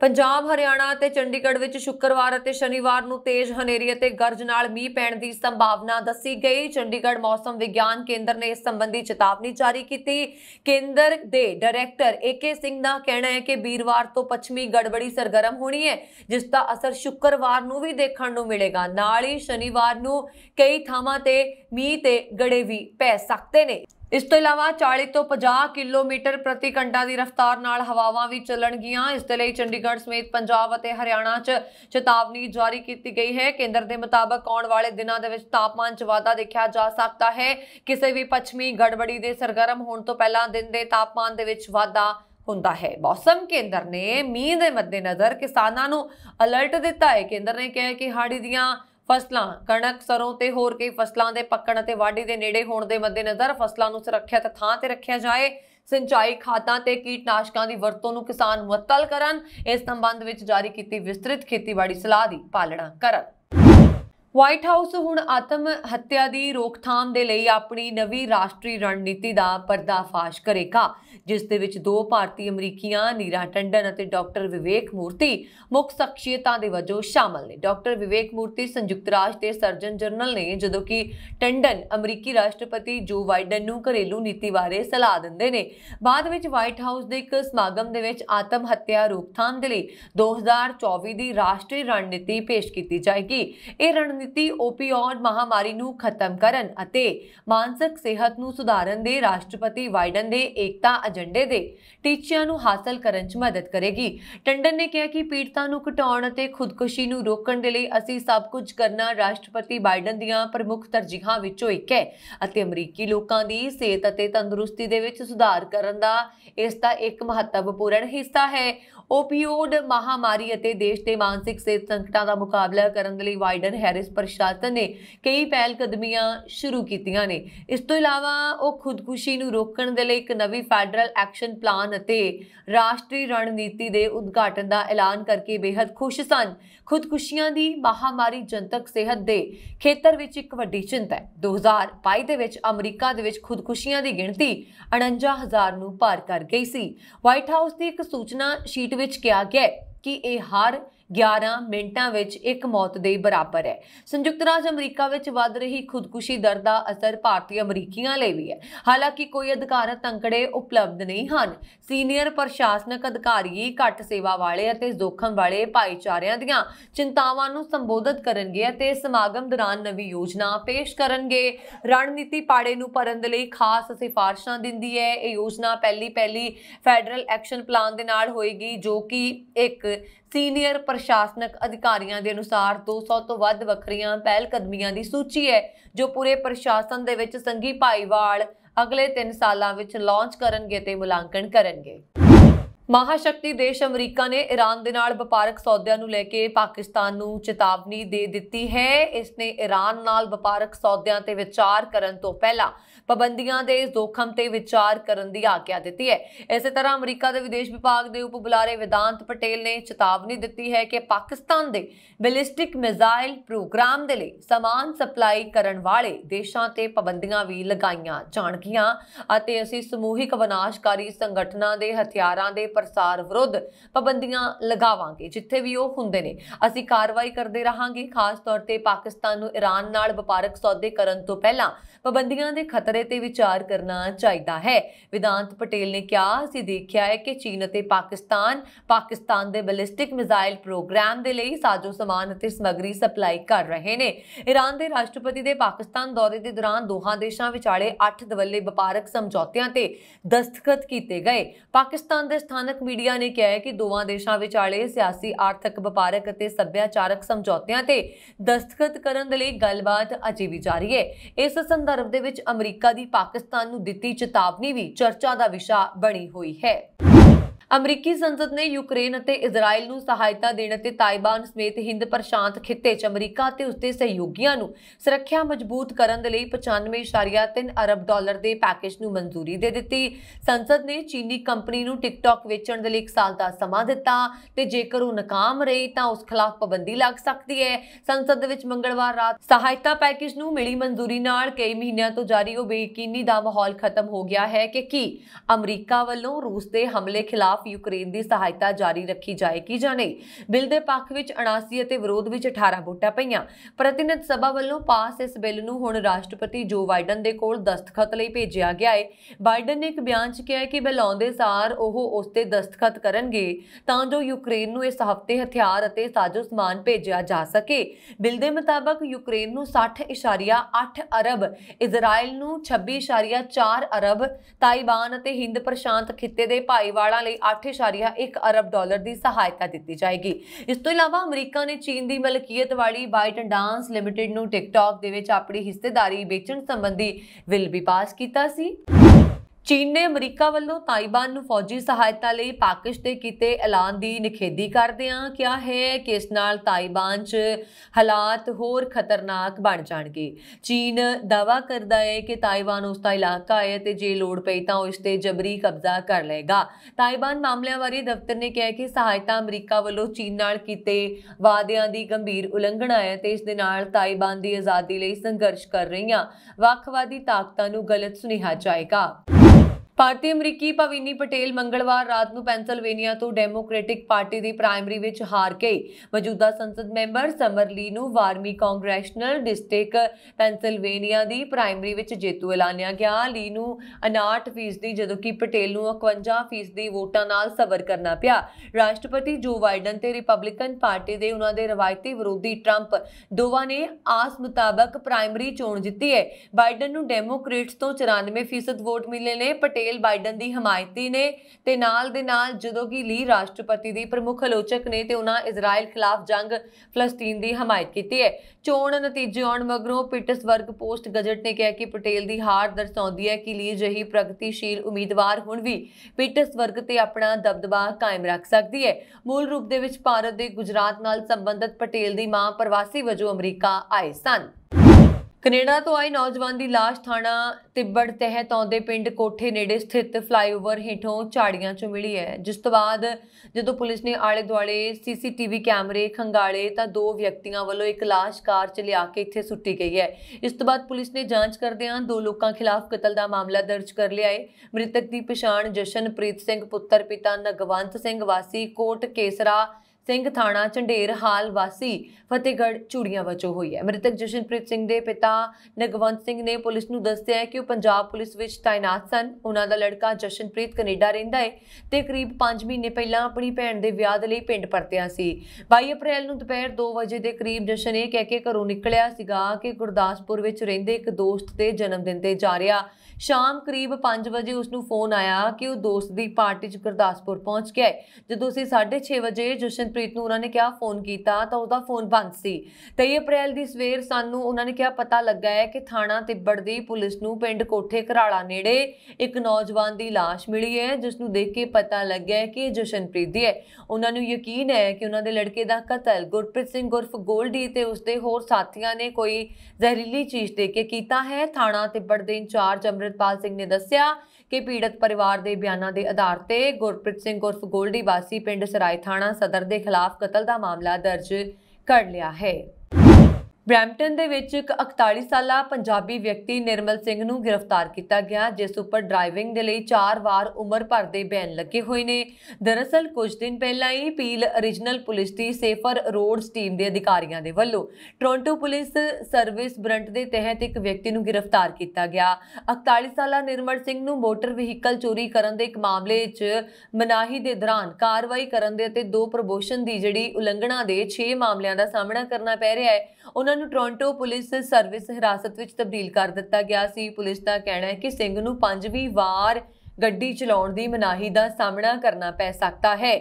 ਪੰਜਾਬ ਹਰਿਆਣਾ ਅਤੇ ਚੰਡੀਗੜ੍ਹ ਵਿੱਚ ਸ਼ੁੱਕਰਵਾਰ ਅਤੇ ਸ਼ਨੀਵਾਰ ਨੂੰ ਤੇਜ਼ ਹਨੇਰੀ ਅਤੇ ਗਰਜ ਨਾਲ ਮੀਂਹ ਪੈਣ ਦੀ ਸੰਭਾਵਨਾ ਦੱਸੀ ਗਈ ਚੰਡੀਗੜ੍ਹ ਮੌਸਮ ਵਿਗਿਆਨ ਕੇਂਦਰ ਨੇ ਇਸ ਸੰਬੰਧੀ ਚੇਤਾਵਨੀ ਜਾਰੀ ਕੀਤੀ ਕੇਂਦਰ ਦੇ ਡਾਇਰੈਕਟਰ ਏਕੇ ਸਿੰਘ ਦਾ ਕਹਿਣਾ ਹੈ ਕਿ ਵੀਰਵਾਰ ਤੋਂ ਪੱਛਮੀ ਗੜਬੜੀ ਸਰਗਰਮ ਹੋਣੀ ਹੈ ਜਿਸ ਦਾ ਅਸਰ ਸ਼ੁੱਕਰਵਾਰ ਨੂੰ ਵੀ ਦੇਖਣ ਨੂੰ ਮਿਲੇਗਾ ਨਾਲ ਹੀ ਸ਼ਨੀਵਾਰ ਨੂੰ ਕਈ ਥਾਵਾਂ ਤੇ ਮੀਂਹ ਤੇ ਗੜੇ ਵੀ ਪੈ ਸਕਦੇ ਨੇ ਇਸ ਤੋਂ ਇਲਾਵਾ 40 ਤੋਂ 50 ਕਿਲੋਮੀਟਰ ਪ੍ਰਤੀ ਘੰਟਾ ਦੀ ਰਫ਼ਤਾਰ ਨਾਲ ਹਵਾਵਾਂ ਵੀ ਚੱਲਣਗੀਆਂ ਇਸ ਦੇ ਲਈ ਚੰਡੀਗੜ੍ਹ ਸਮੇਤ ਪੰਜਾਬ ਅਤੇ ਹਰਿਆਣਾ 'ਚ ਚੇਤਾਵਨੀ ਜਾਰੀ ਕੀਤੀ ਗਈ ਹੈ ਕੇਂਦਰ ਦੇ ਮੁਤਾਬਕ ਆਉਣ ਵਾਲੇ ਦਿਨਾਂ ਦੇ ਵਿੱਚ ਤਾਪਮਾਨ 'ਚ ਵਾਧਾ ਦੇਖਿਆ ਜਾ ਸਕਦਾ ਹੈ ਕਿਸੇ ਵੀ ਪੱਛਮੀ ਗੜਬੜੀ ਦੇ ਸਰਗਰਮ ਹੋਣ ਤੋਂ ਪਹਿਲਾਂ ਦਿਨ ਦੇ ਤਾਪਮਾਨ ਦੇ ਵਿੱਚ ਵਾਧਾ ਹੁੰਦਾ ਹੈ ਮੌਸਮ ਕੇਂਦਰ ਨੇ ਮੀਂਹ ਦੇ ਮੱਦੇਨਜ਼ਰ ਕਿਸਾਨਾਂ ਨੂੰ ਅਲਰਟ ਦਿੱਤਾ ਹੈ ਕੇਂਦਰ ਨੇ ਕਿਹਾ ਕਿ ਹਾੜੀ ਦੀਆਂ ਫਸਲਾਂ ਕਣਕ ਸਰੋਂ ਤੇ ਹੋਰ ਕਈ ਫਸਲਾਂ ਦੇ ਪੱਕਣ ਅਤੇ ਵਾਢੀ ਦੇ ਨੇੜੇ ਹੋਣ ਦੇ ਮੱਦੇਨਜ਼ਰ ਫਸਲਾਂ ਨੂੰ ਸੁਰੱਖਿਅਤ ਥਾਂ ਤੇ ਰੱਖਿਆ ਜਾਏ ਸਿੰਚਾਈ ਖਾਦਾਂ ਤੇ ਕੀਟਨਾਸ਼ਕਾਂ ਦੀ ਵਰਤੋਂ ਨੂੰ ਕਿਸਾਨ ਮੁਅੱਤਲ ਕਰਨ ਇਸ ਸੰਬੰਧ ਵਿੱਚ ਜਾਰੀ ਕੀਤੀ ਵਿਸਤ੍ਰਿਤ ਖੇਤੀਬਾੜੀ ਸਲਾਹ ਦੀ ਪਾਲਣਾ ਕਰਨ ਵਾਈਟ ਹਾਊਸ ਹੁਣ ਆਤਮ ਹੱਤਿਆ ਦੀ ਰੋਕਥਾਮ ਦੇ ਲਈ ਆਪਣੀ ਨਵੀਂ ਰਾਸ਼ਟਰੀ ਰਣਨੀਤੀ ਦਾ ਪਰਦਾਫਾਸ਼ ਕਰੇਗਾ ਜਿਸ ਦੇ ਵਿੱਚ ਦੋ ਭਾਰਤੀ ਅਮਰੀਕੀਆਂ ਨੀਰਾ ਟੰਡਨ ਅਤੇ ਡਾਕਟਰ ਵਿਵੇਕ ਮੂਰਤੀ ਮੁੱਖ ਸ਼ਖਸੀਅਤਾਂ ਦੇ ਵਜੋਂ ਸ਼ਾਮਲ ਨੇ ਡਾਕਟਰ ਵਿਵੇਕ ਮੂਰਤੀ ਸੰਯੁਕਤ ਰਾਜ ਦੇ ਸਰਜਨ ਜਨਰਲ ਨੇ ਜਦੋਂ ਕਿ ਟੰਡਨ ਅਮਰੀਕੀ ਰਾਸ਼ਟਰਪਤੀ ਜੋ ਵਾਈਡਨ ਨੂੰ ਘਰੇਲੂ ਨੀਤੀ ਬਾਰੇ ਸਲਾਹ ਦਿੰਦੇ ਨੇ ਬਾਅਦ ਵਿੱਚ ਵਾਈਟ ਹਾਊਸ ਦੇ ਇੱਕ ਸਮਾਗਮ ਦੇ ਵਿੱਚ ਆਤਮ ਹੱਤਿਆ ਰੋਕਥਾਮ ਦੇ ਲਈ 2024 ਦੀ ਰਾਸ਼ਟਰੀ ਰਣਨੀਤੀ ਪੇਸ਼ ਕੀਤੀ ਜਾਏਗੀ ਇਹ ਰਣ ਰਣਨੀਤੀ ਓਪੀਓਡ ਮਹਾਮਾਰੀ ਨੂੰ ਖਤਮ ਕਰਨ ਅਤੇ ਮਾਨਸਿਕ ਸਿਹਤ ਨੂੰ ਸੁਧਾਰਨ ਦੇ ਰਾਸ਼ਟਰਪਤੀ ਬਾਈਡਨ ਦੇ ਏਕਤਾ ਏਜੰਡੇ ਦੇ ਟੀਚਿਆਂ ਨੂੰ ਹਾਸਲ ਕਰਨ 'ਚ ਮਦਦ ਕਰੇਗੀ ਟੰਡਨ ਨੇ ਕਿਹਾ ਕਿ ਪੀੜਤਾਂ ਨੂੰ ਘਟਾਉਣ ਅਤੇ ਖੁਦਕੁਸ਼ੀ ਨੂੰ ਰੋਕਣ ਦੇ ਲਈ ਅਸੀਂ ਸਭ ਕੁਝ ਕਰਨਾ ਰਾਸ਼ਟਰਪਤੀ ਬਾਈਡਨ ਦੀਆਂ ਪ੍ਰਮੁੱਖ ਤਰਜੀਹਾਂ ਵਿੱਚੋਂ ਇੱਕ ਹੈ ਅਤੇ ਅਮਰੀਕੀ ਲੋਕਾਂ ਦੀ ਸਿਹਤ ਅਤੇ ਤੰਦਰੁਸਤੀ ਦੇ ਵਿੱਚ ਸੁਧਾਰ ਕਰਨ ਦਾ ਇਸ ਦਾ ਇੱਕ ਮਹੱਤਵਪੂਰਨ ਹਿੱਸਾ ਹੈ ਓਪੀਓਡ ਮਹਾਮਾਰੀ ਅਤੇ ਦੇਸ਼ ਦੇ ਮਾਨਸਿਕ ਸਿਹਤ ਸੰਕਟਾਂ ਦਾ ਮੁਕਾਬਲਾ ਕਰਨ ਲਈ ਵਾਈਡਨ ਹੈਰਿਸ ਪ੍ਰਸ਼ਾਸਨ ਨੇ ਕਈ ਪਹਿਲ ਕਦਮੀਆਂ ਸ਼ੁਰੂ ਕੀਤੀਆਂ ਨੇ ਇਸ ਤੋਂ ਇਲਾਵਾ ਉਹ ਖੁਦਕੁਸ਼ੀ ਨੂੰ ਰੋਕਣ ਦੇ ਲਈ ਇੱਕ ਨਵੀਂ ਫੈਡਰਲ ਐਕਸ਼ਨ ਪਲਾਨ ਅਤੇ ਰਾਸ਼ਟਰੀ ਰਣਨੀਤੀ ਦੇ ਉਦਘਾਟਨ ਦਾ ਐਲਾਨ ਕਰਕੇ ਬੇहद ਖੁਸ਼ ਸਨ ਖੁਦਕੁਸ਼ੀਆਂ ਦੀ ਮਹਾਮਾਰੀ ਜਨਤਕ ਸਿਹਤ ਦੇ ਖੇਤਰ ਵਿੱਚ ਇੱਕ ਵੱਡੀ ਚਿੰਤਾ ਹੈ 2022 ਦੇ ਵਿੱਚ ਅਮਰੀਕਾ ਦੇ ਵਿੱਚ ਖੁਦਕੁਸ਼ੀਆਂ ਦੀ ਗਿਣਤੀ 49000 ਨੂੰ ਪਾਰ ਕਰ ਗਈ ਸੀ ਵਾਈਟ ਹਾਊਸ ਦੀ ਇੱਕ ਸੂਚਨਾ ਸ਼ੀਟ ਵਿੱਚ ਕਿਹਾ ਗਿਆ ਕਿ ਇਹ ਹਰ 11 ਮਿੰਟਾਂ ਵਿੱਚ ਇੱਕ ਮੌਤ ਦੇ ਬਰਾਬਰ ਹੈ ਸੰਯੁਕਤ ਰਾਜ ਅਮਰੀਕਾ ਵਿੱਚ ਵੱਧ ਰਹੀ ਖੁਦਕੁਸ਼ੀ ਦਰ ਦਾ ਅਸਰ ਭਾਰਤੀ ਅਮਰੀਕੀਆਂ ਲਈ ਵੀ ਹੈ ਹਾਲਾਂਕਿ ਕੋਈ ਅਧਿਕਾਰਤ ਅੰਕੜੇ ਉਪਲਬਧ ਨਹੀਂ ਹਨ ਸੀਨੀਅਰ ਪ੍ਰਸ਼ਾਸਨਿਕ ਅਧਿਕਾਰੀ ਘੱਟ ਸੇਵਾ ਵਾਲੇ ਅਤੇ ਜ਼ੋਖਮ ਵਾਲੇ ਭਾਈਚਾਰਿਆਂ ਦੀਆਂ ਚਿੰਤਾਵਾਂ ਨੂੰ ਸੰਬੋਧਿਤ ਕਰਨਗੇ ਅਤੇ ਸਮਾਗਮ ਦੌਰਾਨ ਨਵੀਂ ਯੋਜਨਾ ਪੇਸ਼ ਕਰਨਗੇ ਰਣਨੀਤੀ ਪਾੜੇ ਨੂੰ ਪਰੰਦ ਲਈ ਖਾਸ ਸਿਫਾਰਸ਼ਾਂ ਦਿੰਦੀ ਹੈ ਇਹ ਯੋਜਨਾ ਪਹਿਲੀ ਪਹਿਲੀ ਫੈਡਰਲ ਐਕਸ਼ਨ ਪਲਾਨ ਦੇ ਨਾਲ ਹੋਏਗੀ ਜੋ ਕਿ ਇੱਕ ਸੀਨੀਅਰ ਪ੍ਰਸ਼ਾਸਨਕ ਅਧਿਕਾਰੀਆਂ ਦੇ ਅਨੁਸਾਰ 200 ਤੋਂ ਵੱਧ ਵੱਖਰੀਆਂ ਪਹਿਲ ਕਦਮੀਆਂ ਦੀ ਸੂਚੀ ਹੈ ਜੋ ਪੂਰੇ ਪ੍ਰਸ਼ਾਸਨ ਦੇ ਵਿੱਚ ਸੰਗੀ ਭਾਈਵਾਲ ਅਗਲੇ 3 ਸਾਲਾਂ ਵਿੱਚ ਲਾਂਚ ਕਰਨਗੇ ਤੇ ਮੁਲਾਂਕਣ ਕਰਨਗੇ ਮਹਾਸ਼ਕਤੀ ਦੇਸ਼ ਅਮਰੀਕਾ ਨੇ ਈਰਾਨ ਦੇ ਨਾਲ ਵਪਾਰਕ ਸੌਦਿਆਂ ਨੂੰ ਲੈ ਕੇ ਪਾਕਿਸਤਾਨ ਨੂੰ ਚੇਤਾਵਨੀ ਦੇ ਦਿੱਤੀ ਹੈ ਇਸ ਨੇ ਈਰਾਨ ਨਾਲ ਵਪਾਰਕ ਸੌਦਿਆਂ ਤੇ ਵਿਚਾਰ ਕਰਨ ਤੋਂ ਪਹਿਲਾਂ ਪਾਬੰਦੀਆਂ ਦੇ ਜ਼ੋਖਮ ਤੇ ਵਿਚਾਰ ਕਰਨ ਦੀ ਆਗਿਆ ਦਿੱਤੀ ਹੈ ਇਸੇ ਤਰ੍ਹਾਂ ਅਮਰੀਕਾ ਦੇ ਵਿਦੇਸ਼ ਵਿਭਾਗ ਦੇ ਉਪ ਬੁਲਾਰੇ ਵਿਦਾਂਤ ਪਟੇਲ ਨੇ ਚੇਤਾਵਨੀ ਦਿੱਤੀ ਹੈ ਕਿ ਪਾਕਿਸਤਾਨ ਦੇ ਬੈਲਿਸਟਿਕ ਮਿਜ਼ਾਈਲ ਪ੍ਰੋਗਰਾਮ ਦੇ ਲਈ ਸਮਾਨ ਸਪਲਾਈ ਕਰਨ ਵਾਲੇ ਦੇਸ਼ਾਂ ਤੇ ਪਾਬੰਦੀਆਂ ਵੀ ਲਗਾਈਆਂ ਜਾਣਗੀਆਂ ਅਤੇ ਅਸੀਂ ਸਮੂਹਿਕ ਵਿਨਾਸ਼ਕਾਰੀ ਸੰਗਠਨਾਂ ਦੇ ਹਥਿਆਰਾਂ ਦੇ ਪ੍ਰਸਾਰ ਵਿਰੁੱਧ ਪਾਬੰਦੀਆਂ ਲਗਾਵਾਂਗੇ ਜਿੱਥੇ ਵੀ ਉਹ ਹੁੰਦੇ ਨੇ ਅਸੀਂ ਕਾਰਵਾਈ ਕਰਦੇ ਰਹਾਂਗੇ ਖਾਸ ਤੌਰ ਤੇ ਪਾਕਿਸਤਾਨ ਨੂੰ ਈਰਾਨ ਨਾਲ ਵਪਾਰਕ ਸੌਦੇ ਕਰਨ ਤੋਂ ਪਹਿਲਾਂ ਪਾਬੰਦੀਆਂ ਦੇ ਖਤਰੇ ਤੇ ਵਿਚਾਰ ਕਰਨਾ ਚਾਹੀਦਾ ਹੈ ਵਿਦਾਂਤ ਪਟੇਲ ਨੇ ਕਿਹਾ ਅਸੀਂ ਦੇਖਿਆ ਹੈ ਕਿ ਚੀਨ ਅਤੇ ਪਾਕਿਸਤਾਨ ਪਾਕਿਸਤਾਨ ਦੇ ਬੈਲਿਸਟਿਕ ਮਿਜ਼ਾਈਲ ਪ੍ਰੋਗਰਾਮ ਦੇ ਲਈ ਸਾਜੋ ਸਮਾਨ ਅਤੇ ਸਮਗਰੀ ਸਪਲਾਈ ਕਰ ਰਹੇ ਨੇ ਈਰਾਨ ਦੇ ਰਾਸ਼ਟਰਪਤੀ ਦੇ ਪਾਕਿਸਤਾਨ ਦੌਰੇ ਦੇ ਦੌਰਾਨ ਦੋਹਾਂ ਦੇਸ਼ਾਂ ਵਿਚਾਲੇ 8 ਦਵੱਲੇ ਵਪਾਰਕ ਸਮਝੌਤਿਆਂ ਤੇ ਦਸਤਖਤ ਕੀਤੇ ਗਏ ਪਾਕਿਸਤਾਨ ਦੇ ਸਥਾਨ ਸਥਾਨਕ ਮੀਡੀਆ ਨੇ ਕਿਹਾ ਹੈ ਕਿ ਦੋਵਾਂ ਦੇਸ਼ਾਂ ਵਿਚਾਲੇ ਸਿਆਸੀ ਆਰਥਿਕ ਵਪਾਰਕ ਅਤੇ ਸੱਭਿਆਚਾਰਕ ਸਮਝੌਤਿਆਂ ਤੇ ਦਸਤਖਤ ਕਰਨ ਦੇ ਲਈ ਗੱਲਬਾਤ ਅਜੇ ਵੀ ਜਾਰੀ ਹੈ ਇਸ ਸੰਦਰਭ ਦੇ ਵਿੱਚ ਅਮਰੀਕਾ ਦੀ ਪਾਕਿਸਤਾਨ ਨੂੰ ਦਿੱਤੀ ਚੇਤਾਵਨੀ ਵੀ ਚਰਚਾ ਦਾ ਵਿਸ਼ਾ ਬਣੀ ਹੋਈ ਹੈ ਅਮਰੀਕੀ ਸੰਸਦ ਨੇ ਯੂਕਰੇਨ ਅਤੇ ਇਜ਼ਰਾਈਲ ਨੂੰ ਸਹਾਇਤਾ ਦੇਣ ਅਤੇ ਤਾਇਬਾਨ ਸਮੇਤ ਹਿੰਦ ਪ੍ਰਸ਼ਾਂਤ ਖਿੱਤੇ 'ਚ ਅਮਰੀਕਾ ਅਤੇ ਉਸਦੇ ਸਹਿਯੋਗੀਆਂ ਨੂੰ ਸੁਰੱਖਿਆ ਮਜ਼ਬੂਤ ਕਰਨ ਦੇ ਲਈ 95.3 ਅਰਬ ਡਾਲਰ ਦੇ ਪੈਕੇਜ ਨੂੰ ਮਨਜ਼ੂਰੀ ਦੇ ਦਿੱਤੀ ਸੰਸਦ ਨੇ ਚੀਨੀ ਕੰਪਨੀ ਨੂੰ ਟਿਕਟੌਕ ਵੇਚਣ ਦੇ ਲਈ 1 ਸਾਲ ਦਾ ਸਮਾਂ ਦਿੱਤਾ ਤੇ ਜੇਕਰ ਉਹ ਨਾਕਾਮ ਰਹੀ ਤਾਂ ਉਸ ਖਿਲਾਫ ਪਾਬੰਦੀ ਲੱਗ ਸਕਦੀ ਹੈ ਸੰਸਦ ਦੇ ਵਿੱਚ ਮੰਗਲਵਾਰ ਰਾਤ ਸਹਾਇਤਾ ਪੈਕੇਜ ਨੂੰ ਮਿਲੀ ਮਨਜ਼ੂਰੀ ਨਾਲ ਕਈ ਮਹੀਨਿਆਂ ਤੋਂ ਜਾਰੀ ਉਹ ਬੇਯਕੀਨੀ ਦਾ ਮਾਹੌਲ ਖਤਮ ਹੋ ਗਿਆ ਹੈ ਕਿ ਕੀ ਅਮਰੀਕਾ ਵੱਲੋਂ ਰੂਸ ਦੇ ਹਮਲੇ ਖਿਲਾਫ ਖਿਲਾਫ ਯੂਕਰੇਨ ਦੀ ਸਹਾਇਤਾ ਜਾਰੀ ਰੱਖੀ ਜਾਏਗੀ ਜਾਂ ਨਹੀਂ ਬਿੱਲ ਦੇ ਪੱਖ ਵਿੱਚ 79 ਅਤੇ ਵਿਰੋਧ ਵਿੱਚ 18 ਵੋਟਾਂ ਪਈਆਂ ਪ੍ਰਤੀਨਿਧ ਸਭਾ ਵੱਲੋਂ ਪਾਸ ਇਸ ਬਿੱਲ ਨੂੰ ਹੁਣ ਰਾਸ਼ਟਰਪਤੀ ਜੋ ਬਾਈਡਨ ਦੇ ਕੋਲ ਦਸਤਖਤ ਲਈ ਭੇਜਿਆ ਗਿਆ ਹੈ ਬਾਈਡਨ ਨੇ ਇੱਕ ਬਿਆਨ 'ਚ ਕਿਹਾ ਕਿ ਬਿੱਲ ਆਉਂਦੇ ਸਾਰ ਉਹ ਉਸ ਤੇ ਦਸਤਖਤ ਕਰਨਗੇ ਤਾਂ ਜੋ ਯੂਕਰੇਨ ਨੂੰ ਇਸ ਹਫ਼ਤੇ ਹਥਿਆਰ ਅਤੇ ਸਾਜ਼ੋ ਸਮਾਨ ਭੇਜਿਆ ਜਾ ਸਕੇ ਬਿੱਲ ਦੇ ਮੁਤਾਬਕ ਯੂਕਰੇਨ ਨੂੰ 60.8 ਅਰਬ ਇਜ਼ਰਾਈਲ ਨੂੰ 26.4 ਅਰਬ ਤਾਈਵਾਨ ਅਤੇ ਹਿੰਦ ਪ੍ਰਸ਼ਾਂਤ ਖਿੱਤੇ ਦੇ ਭਾਈਵਾਲਾਂ ਲਈ 8.1 ਅਰਬ ਡਾਲਰ ਦੀ ਸਹਾਇਤਾ ਦਿੱਤੀ ਜਾਏਗੀ ਇਸ ਤੋਂ ਇਲਾਵਾ ਅਮਰੀਕਾ ਨੇ ਚੀਨ ਦੀ ਮਲਕੀਅਤ ਵਾਲੀ ਬਾਈਟ ਡਾਂਸ ਲਿਮਟਿਡ ਨੂੰ ਟਿਕਟੌਕ ਦੇ ਵਿੱਚ ਆਪਣੀ ਹਿੱਸੇਦਾਰੀ ਵੇਚਣ ਸੰਬੰਧੀ ਬਿੱਲ ਵੀ ਪਾਸ ਕੀਤਾ ਸੀ ਚੀਨ ਨੇ ਅਮਰੀਕਾ ਵੱਲੋਂ ਤਾਈਵਾਨ ਨੂੰ ਫੌਜੀ ਸਹਾਇਤਾ ਲਈ ਪਾਕਿਸਤਾਨ ਦੇ ਕੀਤੇ ਐਲਾਨ ਦੀ ਨਿਖੇਧੀ ਕਰਦਿਆਂ ਕਿਹਾ ਹੈ ਕਿ ਇਸ ਨਾਲ ਤਾਈਵਾਨ 'ਚ ਹਾਲਾਤ ਹੋਰ ਖਤਰਨਾਕ ਬਣ ਜਾਣਗੇ ਚੀਨ ਦਾਵਾ ਕਰਦਾ ਹੈ ਕਿ ਤਾਈਵਾਨ ਉਸ ਦਾ ਇਲਾਕਾ ਹੈ ਤੇ ਜੇ ਲੋੜ ਪਈ ਤਾਂ ਉਸ ਤੇ ਜਬਰੀ ਕਬਜ਼ਾ ਕਰ ਲਏਗਾ ਤਾਈਵਾਨ ਮਾਮਲਿਆਂ ਬਾਰੇ ਦਫ਼ਤਰ ਨੇ ਕਿਹਾ ਕਿ ਸਹਾਇਤਾ ਅਮਰੀਕਾ ਵੱਲੋਂ ਚੀਨ ਨਾਲ ਕੀਤੇ ਵਾਅਦਿਆਂ ਦੀ ਗੰਭੀਰ ਉਲੰਘਣਾ ਹੈ ਤੇ ਇਸ ਦੇ ਨਾਲ ਤਾਈਵਾਨ ਦੀ ਆਜ਼ਾਦੀ ਲਈ ਸੰਘਰਸ਼ ਕਰ ਰਹੀਆਂ ਵੱਖਵਾਦੀ ਤਾਕਤਾਂ ਨੂੰ ਗਲਤ ਸੁਨੇਹਾ ਜਾਏਗਾ ਭਾਰਤੀ ਅਮਰੀਕੀ ਪਵਿੰਨੀ ਪਟੇਲ ਮੰਗਲਵਾਰ ਰਾਤ ਨੂੰ ਪੈਂਸਿਲਵੇਨੀਆ ਤੋਂ ਡੈਮੋਕ੍ਰੈਟਿਕ ਪਾਰਟੀ ਦੀ ਪ੍ਰਾਇਮਰੀ ਵਿੱਚ ਹਾਰ ਕੇ ਮੌਜੂਦਾ ਸੰਸਦ ਮੈਂਬਰ ਸਮਰਲੀ ਨੂੰ ਵਾਰਮੀ ਕਾਂਗਰੈਸ਼ਨਲ ਡਿਸਟ੍ਰਿਕਟ ਪੈਂਸਿਲਵੇਨੀਆ ਦੀ ਪ੍ਰਾਇਮਰੀ ਵਿੱਚ ਜੇਤੂ ਐਲਾਨਿਆ ਗਿਆ ਲੀ ਨੂੰ 59% ਜਦੋਂ ਕਿ ਪਟੇਲ ਨੂੰ 51% ਵੋਟਾਂ ਨਾਲ ਸਬਰ ਕਰਨਾ ਪਿਆ ਰਾਸ਼ਟਰਪਤੀ ਜੋ ਬਾਈਡਨ ਤੇ ਰਿਪਬਲਿਕਨ ਪਾਰਟੀ ਦੇ ਉਹਨਾਂ ਦੇ ਰਵਾਇਤੀ ਵਿਰੋਧੀ ਟਰੰਪ ਦੋਵਾਂ ਨੇ ਆਸ ਮੁਤਾਬਕ ਪ੍ਰਾਇਮਰੀ ਚੋਣ ਜਿੱਤੀ ਹੈ ਬਾਈਡਨ ਨੂੰ ਡੈਮੋਕ੍ਰੇਟਸ ਤੋਂ 94% ਵੋਟ ਮਿਲੇ ਨੇ ਪਟੇਲ ਪਟੇਲ ਬਾਈਡਨ ਦੀ ਹਮਾਇਤੀ ਨੇ ਤੇ ਨਾਲ ਦੇ ਨਾਲ ਜਦੋਂ ਕਿ ਲੀ ਰਾਸ਼ਟਰਪਤੀ ਦੀ ਪ੍ਰਮੁੱਖ ਆਲੋਚਕ ਨੇ ਤੇ ਉਹਨਾਂ ਇਜ਼ਰਾਈਲ ਖਿਲਾਫ ਜੰਗ ਫਲਸਤੀਨ ਦੀ ਹਮਾਇਤ ਕੀਤੀ ਹੈ ਚੋਣ ਨਤੀਜੇ ਆਉਣ ਮਗਰੋਂ ਪਿਟਸਬਰਗ ਪੋਸਟ ਗਜ਼ਟ ਨੇ ਕਿਹਾ ਕਿ ਪਟੇਲ ਦੀ ਹਾਰ ਦਰਸਾਉਂਦੀ ਹੈ ਕਿ ਲੀ ਜਹੀ ਪ੍ਰਗਤੀਸ਼ੀਲ ਉਮੀਦਵਾਰ ਹੁਣ ਵੀ ਪਿਟਸਬਰਗ ਤੇ ਆਪਣਾ ਦਬਦਬਾ ਕਾਇਮ ਰੱਖ ਸਕਦੀ ਹੈ ਮੂਲ ਰੂਪ ਦੇ ਵਿੱਚ ਭਾਰਤ ਦੇ ਗੁਜਰਾਤ ਨਾਲ ਸੰਬੰਧਿਤ ਪਟੇਲ ਦੀ ਮਾਂ ਪ੍ਰਵਾਸੀ ਵਜੋਂ ਅਮਰੀਕਾ ਆਏ ਸਨ ਕੈਨੇਡਾ ਤੋਂ ਆਈ ਨੌਜਵਾਨ ਦੀ লাশ ਥਾਣਾ ਤਿੱਬੜ ਤਹਿਤ ਆਉਂਦੇ ਪਿੰਡ ਕੋਠੇ ਨੇੜੇ ਸਥਿਤ ਫਲਾਈਓਵਰ ਹੇਠੋਂ ਝਾੜੀਆਂ 'ਚੋਂ ਮਿਲੀ ਹੈ ਜਿਸ ਤੋਂ ਬਾਅਦ ਜਦੋਂ ਪੁਲਿਸ ਨੇ ਆਲੇ ਦੁਆਲੇ ਸੀਸੀਟੀਵੀ ਕੈਮਰੇ ਖੰਗਾਲੇ ਤਾਂ ਦੋ ਵਿਅਕਤੀਆਂ ਵੱਲੋਂ ਇੱਕ লাশ ਕਾਰ 'ਚ ਲਿਆ ਕੇ ਇੱਥੇ ਸੁੱਟੀ ਗਈ ਹੈ ਇਸ ਤੋਂ ਬਾਅਦ ਪੁਲਿਸ ਨੇ ਜਾਂਚ ਕਰਦਿਆਂ ਦੋ ਲੋਕਾਂ ਖਿਲਾਫ ਕਤਲ ਦਾ ਮਾਮਲਾ ਦਰਜ ਕਰ ਲਿਆ ਹੈ ਮ੍ਰਿਤਕ ਦੀ ਪਛਾਣ ਜਸ਼ਨਪ੍ਰੀਤ ਸਿੰਘ ਪੁੱਤਰ ਪਿਤਾ ਨਗਵੰਤ ਸਿੰਘ ਵਾਸੀ ਕੋਟ ਕੇਸਰਾ ਸਿੰਘ ਥਾਣਾ ਚੰਡੇਰ ਹਾਲ ਵਾਸੀ ਫਤਿਹਗੜ੍ਹ ਚੂੜੀਆਂ ਵਜੋਂ ਹੋਈ ਹੈ ਮ੍ਰਿਤਕ ਜਸ਼ਨਪ੍ਰੀਤ ਸਿੰਘ ਦੇ ਪਿਤਾ ਨਗਵੰਤ ਸਿੰਘ ਨੇ ਪੁਲਿਸ ਨੂੰ ਦੱਸਿਆ ਕਿ ਉਹ ਪੰਜਾਬ ਪੁਲਿਸ ਵਿੱਚ ਤਾਇਨਾਤ ਸਨ ਉਹਨਾਂ ਦਾ ਲੜਕਾ ਜਸ਼ਨਪ੍ਰੀਤ ਕੈਨੇਡਾ ਰਹਿੰਦਾ ਹੈ ਤੇ ਕਰੀਬ 5 ਮਹੀਨੇ ਪਹਿਲਾਂ ਆਪਣੀ ਭੈਣ ਦੇ ਵਿਆਹ ਦੇ ਲਈ ਪਿੰਡ ਪਰਤਿਆ ਸੀ 22 ਅਪ੍ਰੈਲ ਨੂੰ ਦੁਪਹਿਰ 2 ਵਜੇ ਦੇ ਕਰੀਬ ਜਸ਼ਨ ਇਹ ਕਹਿ ਕੇ ਘਰੋਂ ਨਿਕਲਿਆ ਸੀਗਾ ਕਿ ਗੁਰਦਾਸਪੁਰ ਵਿੱਚ ਰਹਿੰਦੇ ਇੱਕ ਦੋਸਤ ਦੇ ਜਨਮ ਦਿਨ ਤੇ ਜਾ ਰਿਹਾ ਸ਼ਾਮ ਕਰੀਬ 5 ਵਜੇ ਉਸ ਨੂੰ ਫੋਨ ਆਇਆ ਕਿ ਉਹ ਦੋਸਤ ਦੀ ਪਾਰਟੀ 'ਚ ਗੁਰਦਾਸਪੁਰ ਪਹੁੰਚ ਗਿਆ ਜਦੋਂ ਅਸੀਂ 6:30 ਵਜੇ ਜਸ਼ਨ ਮਨਪ੍ਰੀਤ ਨੂੰ ਉਹਨਾਂ ਨੇ ਕਿਹਾ ਫੋਨ ਕੀਤਾ ਤਾਂ ਉਹਦਾ ਫੋਨ ਬੰਦ ਸੀ 23 ਅਪ੍ਰੈਲ ਦੀ ਸਵੇਰ ਸਾਨੂੰ ਉਹਨਾਂ ਨੇ ਕਿਹਾ ਪਤਾ ਲੱਗਾ ਹੈ ਕਿ ਥਾਣਾ ਤਿੱਬੜ ਦੀ ਪੁਲਿਸ ਨੂੰ ਪਿੰਡ ਕੋਠੇ ਘਰਾਲਾ ਨੇੜੇ ਇੱਕ ਨੌਜਵਾਨ ਦੀ ਲਾਸ਼ ਮਿਲੀ ਹੈ ਜਿਸ ਨੂੰ ਦੇਖ ਕੇ ਪਤਾ ਲੱਗਿਆ ਹੈ ਕਿ ਜਸ਼ਨਪ੍ਰੀਤ ਦੀ ਹੈ ਉਹਨਾਂ ਨੂੰ ਯਕੀਨ ਹੈ ਕਿ ਉਹਨਾਂ ਦੇ ਲੜਕੇ ਦਾ ਕਤਲ ਗੁਰਪ੍ਰੀਤ ਸਿੰਘ ਗੁਰਫ ਗੋਲਡੀ ਤੇ ਉਸਦੇ ਹੋਰ ਸਾਥੀਆਂ ਨੇ ਕੋਈ ਜ਼ਹਿਰੀਲੀ ਚੀਜ਼ ਦੇ ਕੇ ਕੀਤਾ ਹੈ ਥਾਣਾ ਤਿੱਬੜ ਦੇ ਇੰਚਾਰਜ ਅਮਰਿਤਪਾਲ ਸਿੰਘ ਨੇ ਦੱਸਿਆ ਕਿ ਪੀੜਤ ਪਰਿਵਾਰ ਦੇ ਬਿਆਨਾਂ ਦੇ ਆਧਾਰ ਤੇ ਗੁਰਪ੍ਰੀਤ ਸਿੰਘ ਗੁਰਫ ਗੋਲਡੀ ਵਾਸੀ ਪਿੰਡ ਸਰਾਇ ਥਾਣਾ ਸਦਰ ਦੇ ਖਿਲਾਫ ਕਤਲ ਦਾ ਮਾਮਲਾ ਦਰਜ ਕਰ ਲਿਆ ਹੈ ਬ੍ਰੈਂਪਟਨ ਦੇ ਵਿੱਚ ਇੱਕ 41 ਸਾਲਾ ਪੰਜਾਬੀ ਵਿਅਕਤੀ ਨਿਰਮਲ ਸਿੰਘ ਨੂੰ ਗ੍ਰਿਫਤਾਰ ਕੀਤਾ ਗਿਆ ਜਿਸ ਉੱਪਰ ਡਰਾਈਵਿੰਗ ਦੇ ਲਈ 4 ਵਾਰ ਉਮਰ ਭਰ ਦੇ ਬੈਨ ਲੱਗੇ ਹੋਏ ਨੇ ਦਰਅਸਲ ਕੁਝ ਦਿਨ ਪਹਿਲਾਂ ਹੀ ਪੀਲ origignal ਪੁਲਿਸ ਦੀ ਸੇਫਰ ਰੋਡਸ ਟੀਮ ਦੇ ਅਧਿਕਾਰੀਆਂ ਦੇ ਵੱਲੋਂ ਟੋਰਾਂਟੋ ਪੁਲਿਸ ਸਰਵਿਸ ਬ੍ਰੰਟ ਦੇ ਤਹਿਤ ਇੱਕ ਵਿਅਕਤੀ ਨੂੰ ਗ੍ਰਿਫਤਾਰ ਕੀਤਾ ਗਿਆ 41 ਸਾਲਾ ਨਿਰਮਲ ਸਿੰਘ ਨੂੰ ਮੋਟਰ ਵਹੀਕਲ ਚੋਰੀ ਕਰਨ ਦੇ ਇੱਕ ਮਾਮਲੇ 'ਚ ਮਨਾਹੀ ਦੇ ਦੌਰਾਨ ਕਾਰਵਾਈ ਕਰਨ ਦੇ ਅਤੇ ਦੋ ਪ੍ਰੋਬੋਸ਼ਨ ਦੀ ਜਿਹੜੀ ਉਲੰਘਣਾ ਦੇ 6 ਮਾਮਲਿਆਂ ਦਾ ਸਾਹਮਣਾ ਕਰਨਾ ਪੈ ਰਿਹਾ ਹੈ ਉਹਨਾਂ ਨੂੰ ਟੋਰਾਂਟੋ ਪੁਲਿਸ ਸਰਵਿਸ ਹਿਰਾਸਤ ਵਿੱਚ ਤਬਦੀਲ ਕਰ ਦਿੱਤਾ ਗਿਆ ਸੀ ਪੁਲਿਸ ਦਾ ਕਹਿਣਾ ਹੈ ਕਿ ਸਿੰਘ ਨੂੰ 5ਵੀਂ ਵਾਰ ਗੱਡੀ ਚਲਾਉਣ ਦੀ ਮਨਾਹੀ ਦਾ ਸਾਹਮਣਾ ਕਰਨਾ ਪੈ ਸਕਦਾ ਹੈ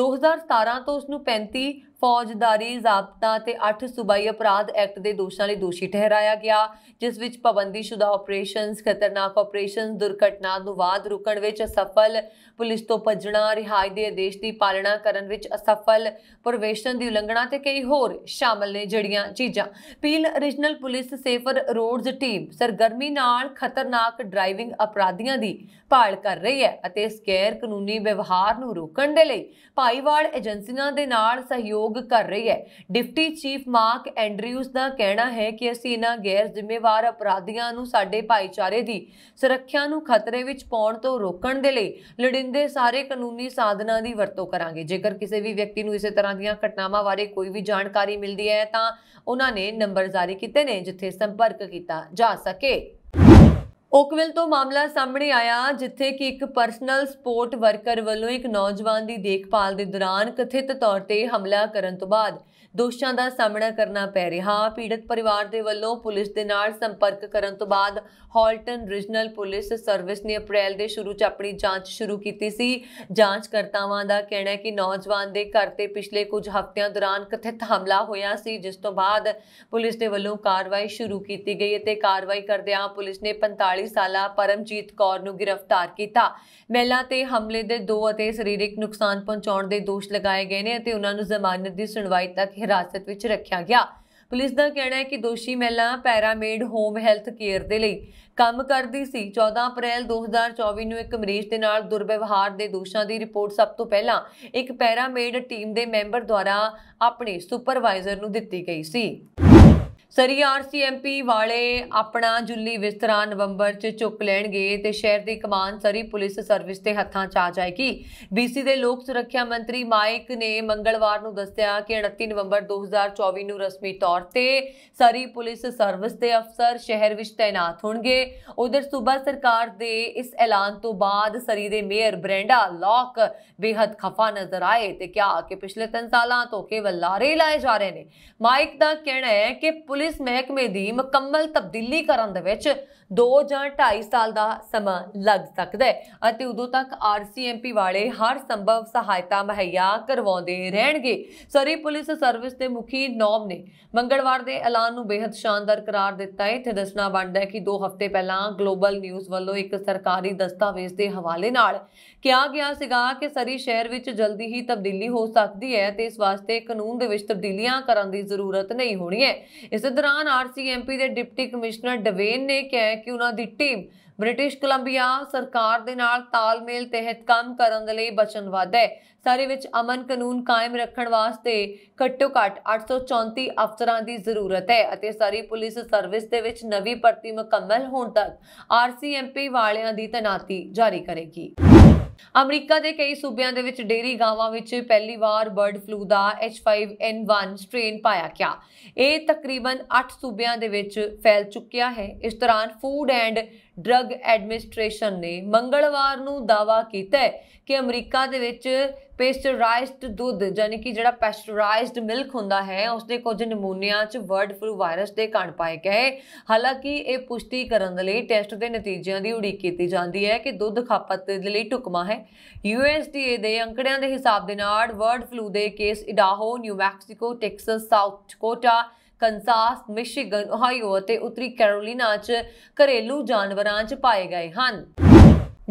2017 ਤੋਂ ਉਸ ਨੂੰ 35 ਫੌਜਦਾਰੀ ਜ਼ਾਬਤਾ ਤੇ 8 ਸੂਬਾਈ ਅਪਰਾਧ ਐਕਟ ਦੇ ਦੋਸ਼ਾਂ ਲਈ ਦੋਸ਼ੀ ਠਹਿਰਾਇਆ ਗਿਆ ਜਿਸ ਵਿੱਚ ਪਾਬੰਦੀशुदा ਆਪਰੇਸ਼ਨਸ ਖਤਰਨਾਕ ਆਪਰੇਸ਼ਨਸ ਦੁਰਘਟਨਾ ਨੂੰ ਵਾਦ ਰੁਕਣ ਵਿੱਚ ਅਸਫਲ ਪੁਲਿਸ ਤੋਂ ਭੱਜਣਾ ਰਿਹਾਈ ਦੇ ਆਦੇਸ਼ ਦੀ ਪਾਲਣਾ ਕਰਨ ਵਿੱਚ ਅਸਫਲ ਪ੍ਰਵੇਸ਼ਨ ਦੀ ਉਲੰਘਣਾ ਤੇ ਕਈ ਹੋਰ ਸ਼ਾਮਲ ਨੇ ਜਿਹੜੀਆਂ ਚੀਜ਼ਾਂ Peel regional police safer roads team ਸਰਗਰਮੀ ਨਾਲ ਖਤਰਨਾਕ ਡਰਾਈਵਿੰਗ ਅਪਰਾਧੀਆਂ ਦੀ ਭਾਲ ਕਰ ਰਹੀ ਹੈ ਅਤੇ ਸਕੇਅਰ ਕਾਨੂੰਨੀ ਵਿਵਹਾਰ ਨੂੰ ਰੋਕਣ ਦੇ ਲਈ ਭਾਈਵਾਲ ਏਜੰਸੀਆਂ ਦੇ ਨਾਲ ਸਹਿਯੋਗ ਸਹਿਯੋਗ ਕਰ ਰਹੀ ਹੈ ਡਿਫਟੀ ਚੀਫ ਮਾਰਕ ਐਂਡਰਿਊਸ ਦਾ ਕਹਿਣਾ ਹੈ ਕਿ ਅਸੀਂ ਇਹਨਾਂ ਗੈਰ ਜ਼ਿੰਮੇਵਾਰ ਅਪਰਾਧੀਆਂ ਨੂੰ ਸਾਡੇ ਭਾਈਚਾਰੇ ਦੀ ਸੁਰੱਖਿਆ ਨੂੰ ਖਤਰੇ ਵਿੱਚ ਪਾਉਣ ਤੋਂ ਰੋਕਣ ਦੇ ਲਈ ਲੜਿੰਦੇ ਸਾਰੇ ਕਾਨੂੰਨੀ ਸਾਧਨਾਂ ਦੀ ਵਰਤੋਂ ਕਰਾਂਗੇ ਜੇਕਰ ਕਿਸੇ ਵੀ ਵਿਅਕਤੀ ਨੂੰ ਇਸੇ ਤਰ੍ਹਾਂ ਦੀਆਂ ਘਟਨਾਵਾਂ ਬਾਰੇ ਕੋਈ ਵੀ ਜਾਣਕਾਰੀ ਮਿਲਦੀ ਹੈ ਤਾਂ ਉਹਨਾਂ ਨੇ ਨੰਬਰ ਜਾਰੀ ਕੀਤੇ ਨੇ ਜਿੱਥੇ ਸੰਪਰਕ ਕੀਤਾ ਜਾ ਸਕੇ ਓਕਵਿਲ ਤੋਂ ਮਾਮਲਾ ਸਾਹਮਣੇ ਆਇਆ ਜਿੱਥੇ ਕਿ ਇੱਕ ਪਰਸਨਲ ਸਪੋਰਟ ਵਰਕਰ ਵੱਲੋਂ ਇੱਕ ਨੌਜਵਾਨ ਦੀ ਦੇਖਭਾਲ ਦੇ ਦੌਰਾਨ ਕਥਿਤ ਤੌਰ ਤੇ ਹਮਲਾ ਕਰਨ ਤੋਂ ਬਾਅਦ ਦੋਸ਼ਾਂ ਦਾ ਸਾਹਮਣਾ ਕਰਨਾ ਪੈ ਰਿਹਾ ਪੀੜਤ ਪਰਿਵਾਰ ਦੇ ਵੱਲੋਂ ਪੁਲਿਸ ਦੇ ਨਾਲ ਸੰਪਰਕ ਕਰਨ ਤੋਂ ਬਾਅਦ ਹਾਲਟਨ ਰੀਜਨਲ ਪੁਲਿਸ ਸਰਵਿਸ ਨੇ ਅਪ੍ਰੈਲ ਦੇ ਸ਼ੁਰੂ 'ਚ ਆਪਣੀ ਜਾਂਚ ਸ਼ੁਰੂ ਕੀਤੀ ਸੀ ਜਾਂਚ ਕਰਤਾਵਾਂ ਦਾ ਕਹਿਣਾ ਹੈ ਕਿ ਨੌਜਵਾਨ ਦੇ ਘਰ ਤੇ ਪਿਛਲੇ ਕੁਝ ਹਫ਼ਤਿਆਂ ਦੌਰਾਨ ਕਥਿਤ ਹਮਲਾ ਹੋਇਆ ਸੀ ਜਿਸ ਤੋਂ ਬਾਅਦ ਪੁਲਿਸ ਦੇ ਵੱਲੋਂ ਕਾਰਵਾਈ ਸ਼ੁਰੂ ਕੀਤੀ ਗਈ ਅਤੇ ਕਾਰਵਾਈ ਕਰਦਿਆਂ ਪੁਲਿਸ ਨੇ 45 ਸਾਲਾ ਪਰਮਜੀਤ ਕੌਰ ਨੂੰ ਗ੍ਰਿਫਤਾਰ ਕੀਤਾ ਮਹਿਲਾ ਤੇ ਹਮਲੇ ਦੇ ਦੋ ਅਤੇ ਸਰੀਰਕ ਨੁਕਸਾਨ ਪਹੁੰਚਾਉਣ ਦੇ ਦੋਸ਼ ਲਗਾਏ ਗਏ ਨੇ ਅਤੇ ਉਹਨਾਂ ਨੂੰ ਜ਼ਮਾਨਤ ਦੀ ਸੁਣਵਾਈ ਤੱਕ ਹਿਰਾਸਤ ਵਿੱਚ ਰੱਖਿਆ ਗਿਆ ਪੁਲਿਸ ਦਾ ਕਹਿਣਾ ਹੈ ਕਿ ਦੋਸ਼ੀ ਮਹਿਲਾ ਪੈਰਾਮੇਡ ਹੋਮ ਹੈਲਥ ਕੇਅਰ ਦੇ ਲਈ ਕੰਮ ਕਰਦੀ ਸੀ 14 ਅਪ੍ਰੈਲ 2024 ਨੂੰ ਇੱਕ ਮਰੀਜ਼ ਦੇ ਨਾਲ ਦੁਰਵਿਵਹਾਰ ਦੇ ਦੋਸ਼ਾਂ ਦੀ ਰਿਪੋਰਟ ਸਭ ਤੋਂ ਪਹਿਲਾਂ ਇੱਕ ਪੈਰਾਮੇਡ ਟੀਮ ਦੇ ਮੈਂਬਰ ਦੁਆਰਾ ਆਪਣੇ ਸੁਪਰਵਾਈਜ਼ਰ ਨੂੰ ਦਿੱਤੀ ਗਈ ਸੀ ਸਰੀ ਆਰਸੀਐਮਪੀ ਵਾਲੇ ਆਪਣਾ ਜੁੱਲੀ ਵਿਸਤਰਾ ਨਵੰਬਰ 'ਚ ਚੁੱਕ ਲੈਣਗੇ ਤੇ ਸ਼ਹਿਰ ਦੀ ਕਮਾਨ ਸਰੀ ਪੁਲਿਸ ਸਰਵਿਸ ਦੇ ਹੱਥਾਂ 'ਚ ਆ ਜਾਏਗੀ ਬੀਸੀ ਦੇ ਲੋਕ ਸੁਰੱਖਿਆ ਮੰਤਰੀ ਮਾਈਕ ਨੇ ਮੰਗਲਵਾਰ ਨੂੰ ਦੱਸਿਆ ਕਿ 29 ਨਵੰਬਰ 2024 ਨੂੰ ਰਸਮੀ ਤੌਰ ਤੇ ਸਰੀ ਪੁਲਿਸ ਸਰਵਿਸ ਦੇ ਅਫਸਰ ਸ਼ਹਿਰ ਵਿੱਚ ਤਾਇਨਾਤ ਹੋਣਗੇ ਉਧਰ ਸੂਬਾ ਸਰਕਾਰ ਦੇ ਇਸ ਐਲਾਨ ਤੋਂ ਬਾਅਦ ਸਰੀ ਦੇ ਮੇਅਰ ਬ੍ਰੈਂਡਾ ਲੋਕ ਬੇहद ਖਫਾ ਨਜ਼ਰ ਆਏ ਤੇ ਕਿਹਾ ਕਿ ਪਿਛਲੇ 3 ਸਾਲਾਂ ਤੋਂ ਕੇਵਲ ਲਾਰੇ ਲਾਏ ਜਾ ਰਹੇ ਨੇ ਮਾਈਕ ਦਾ ਕਹਿਣਾ ਹੈ ਕਿ ਪੁਲਿਸ ਮਹਿਕਮੇ ਦੀ ਮੁਕੰਮਲ ਤਬਦੀਲੀ ਕਰਨ ਦੇ ਵਿੱਚ 2 ਜਾਂ 2.5 ਸਾਲ ਦਾ ਸਮਾਂ ਲੱਗ ਸਕਦਾ ਹੈ ਅਤੇ ਉਦੋਂ ਤੱਕ ਆਰਸੀਐਮਪੀ ਵਾਲੇ ਹਰ ਸੰਭਵ ਸਹਾਇਤਾ ਮਹਈਆ ਕਰਵਾਉਂਦੇ ਰਹਿਣਗੇ ਸਰੀ ਪੁਲਿਸ ਸਰਵਿਸ ਦੇ ਮੁਖੀ ਨੌਮ ਨੇ ਮੰਗਲਵਾਰ ਦੇ ਐਲਾਨ ਨੂੰ ਬੇहद ਸ਼ਾਨਦਾਰ ਕਰਾਰ ਦਿੱਤਾ ਹੈ ਇੱਥੇ ਦੱਸਣਾ ਬਣਦਾ ਹੈ ਕਿ 2 ਹਫ਼ਤੇ ਪਹਿਲਾਂ ਗਲੋਬਲ ਨਿਊਜ਼ ਵੱਲੋਂ ਇੱਕ ਸਰਕਾਰੀ ਦਸਤਾਵੇਜ਼ ਦੇ ਹਵਾਲੇ ਨਾਲ ਕਿਹਾ ਗਿਆ ਸੀਗਾ ਕਿ ਸਰੀ ਸ਼ਹਿਰ ਵਿੱਚ ਜਲਦੀ ਹੀ ਤਬਦੀਲੀ ਹੋ ਸਕਦੀ ਹੈ ਤੇ ਇਸ ਵਾਸਤੇ ਕਾਨੂੰਨ ਦੇ ਵਿੱਚ ਤਬਦੀਲੀਆਂ ਕਰਨ ਦੀ ਜ਼ਰੂਰਤ ਨਹੀਂ ਹੋਣੀ ਹੈ ਇਸ ਇਸੇ ਦੌਰਾਨ ਆਰਸੀਐਮਪੀ ਦੇ ਡਿਪਟੀ ਕਮਿਸ਼ਨਰ ਡਵੇਨ ਨੇ ਕਿਹਾ ਕਿ ਉਹਨਾਂ ਦੀ ਟੀਮ ਬ੍ਰਿਟਿਸ਼ ਕੋਲੰਬੀਆ ਸਰਕਾਰ ਦੇ ਨਾਲ ਤਾਲਮੇਲ ਤਹਿਤ ਕੰਮ ਕਰਨ ਦੇ ਲਈ ਵਚਨਬੱਧ ਹੈ ਸਾਰੇ ਵਿੱਚ ਅਮਨ ਕਾਨੂੰਨ ਕਾਇਮ ਰੱਖਣ ਵਾਸਤੇ ਘੱਟੋ ਘੱਟ 834 ਅਫਸਰਾਂ ਦੀ ਜ਼ਰੂਰਤ ਹੈ ਅਤੇ ਸਾਰੀ ਪੁਲਿਸ ਸਰਵਿਸ ਦੇ ਵਿੱਚ ਨਵੀਂ ਭਰਤੀ ਮੁਕੰਮਲ ਹੋਣ ਤੱਕ ਆਰਸੀਐਮਪੀ ਵਾਲਿਆਂ ਦੀ ਤਨਾਤੀ ਜਾਰੀ ਕਰੇਗੀ ਅਮਰੀਕਾ ਦੇ ਕਈ ਸੂਬਿਆਂ ਦੇ ਵਿੱਚ ਡੇਰੀ ਗਾਵਾਂ ਵਿੱਚ ਪਹਿਲੀ ਵਾਰ ਬਰਡ ਫਲੂ ਦਾ H5N1 ਸਟ੍ਰੇਨ ਪਾਇਆ ਗਿਆ ਇਹ ਤਕਰੀਬਨ 8 ਸੂਬਿਆਂ ਦੇ ਵਿੱਚ ਫੈਲ ਚੁੱਕਿਆ ਹੈ ਇਸ ਦੌਰਾਨ ਫੂਡ ਐਂਡ ਡਰੱਗ ਐਡਮਿਨਿਸਟ੍ਰੇਸ਼ਨ ਨੇ ਮੰਗਲਵਾਰ ਨੂੰ ਦਾਵਾ ਕੀਤਾ ਹੈ ਕਿ ਅਮਰੀਕਾ ਦੇ ਵਿੱਚ ਪੈਸਚਰਾਈਜ਼ਡ ਦੁੱਧ ਯਾਨੀ ਕਿ ਜਿਹੜਾ ਪੈਸਚਰਾਈਜ਼ਡ ਮਿਲਕ ਹੁੰਦਾ ਹੈ ਉਸਦੇ ਕੁਝ ਨਮੂਨਿਆਂ 'ਚ ਵਰਡ ਫਲੂ ਵਾਇਰਸ ਦੇ ਕਣ ਪਾਏ ਗਏ ਹਾਲਾਂਕਿ ਇਹ ਪੁਸ਼ਟੀ ਕਰਨ ਲਈ ਟੈਸਟ ਦੇ ਨਤੀਜਿਆਂ ਦੀ ਉਡੀਕ ਕੀਤੀ ਜਾਂਦੀ ਹੈ ਕਿ ਦੁੱਧ ਖਪਤ ਦੇ ਲਈ ਟੁਕਮਾ ਹੈ USDA ਦੇ ਅੰਕੜਿਆਂ ਦੇ ਹਿਸਾਬ ਦੇ ਨਾਲ ਵਰਡ ਫਲੂ ਦੇ case Idaho New Mexico Texas South Dakota Kansas Michigan Ohio ਅਤੇ ਉੱਤਰੀ ਕੈਰੋਲੀਨਾ 'ਚ ਘਰੇਲੂ ਜਾਨਵਰਾਂ 'ਚ ਪਾਏ ਗਏ ਹਨ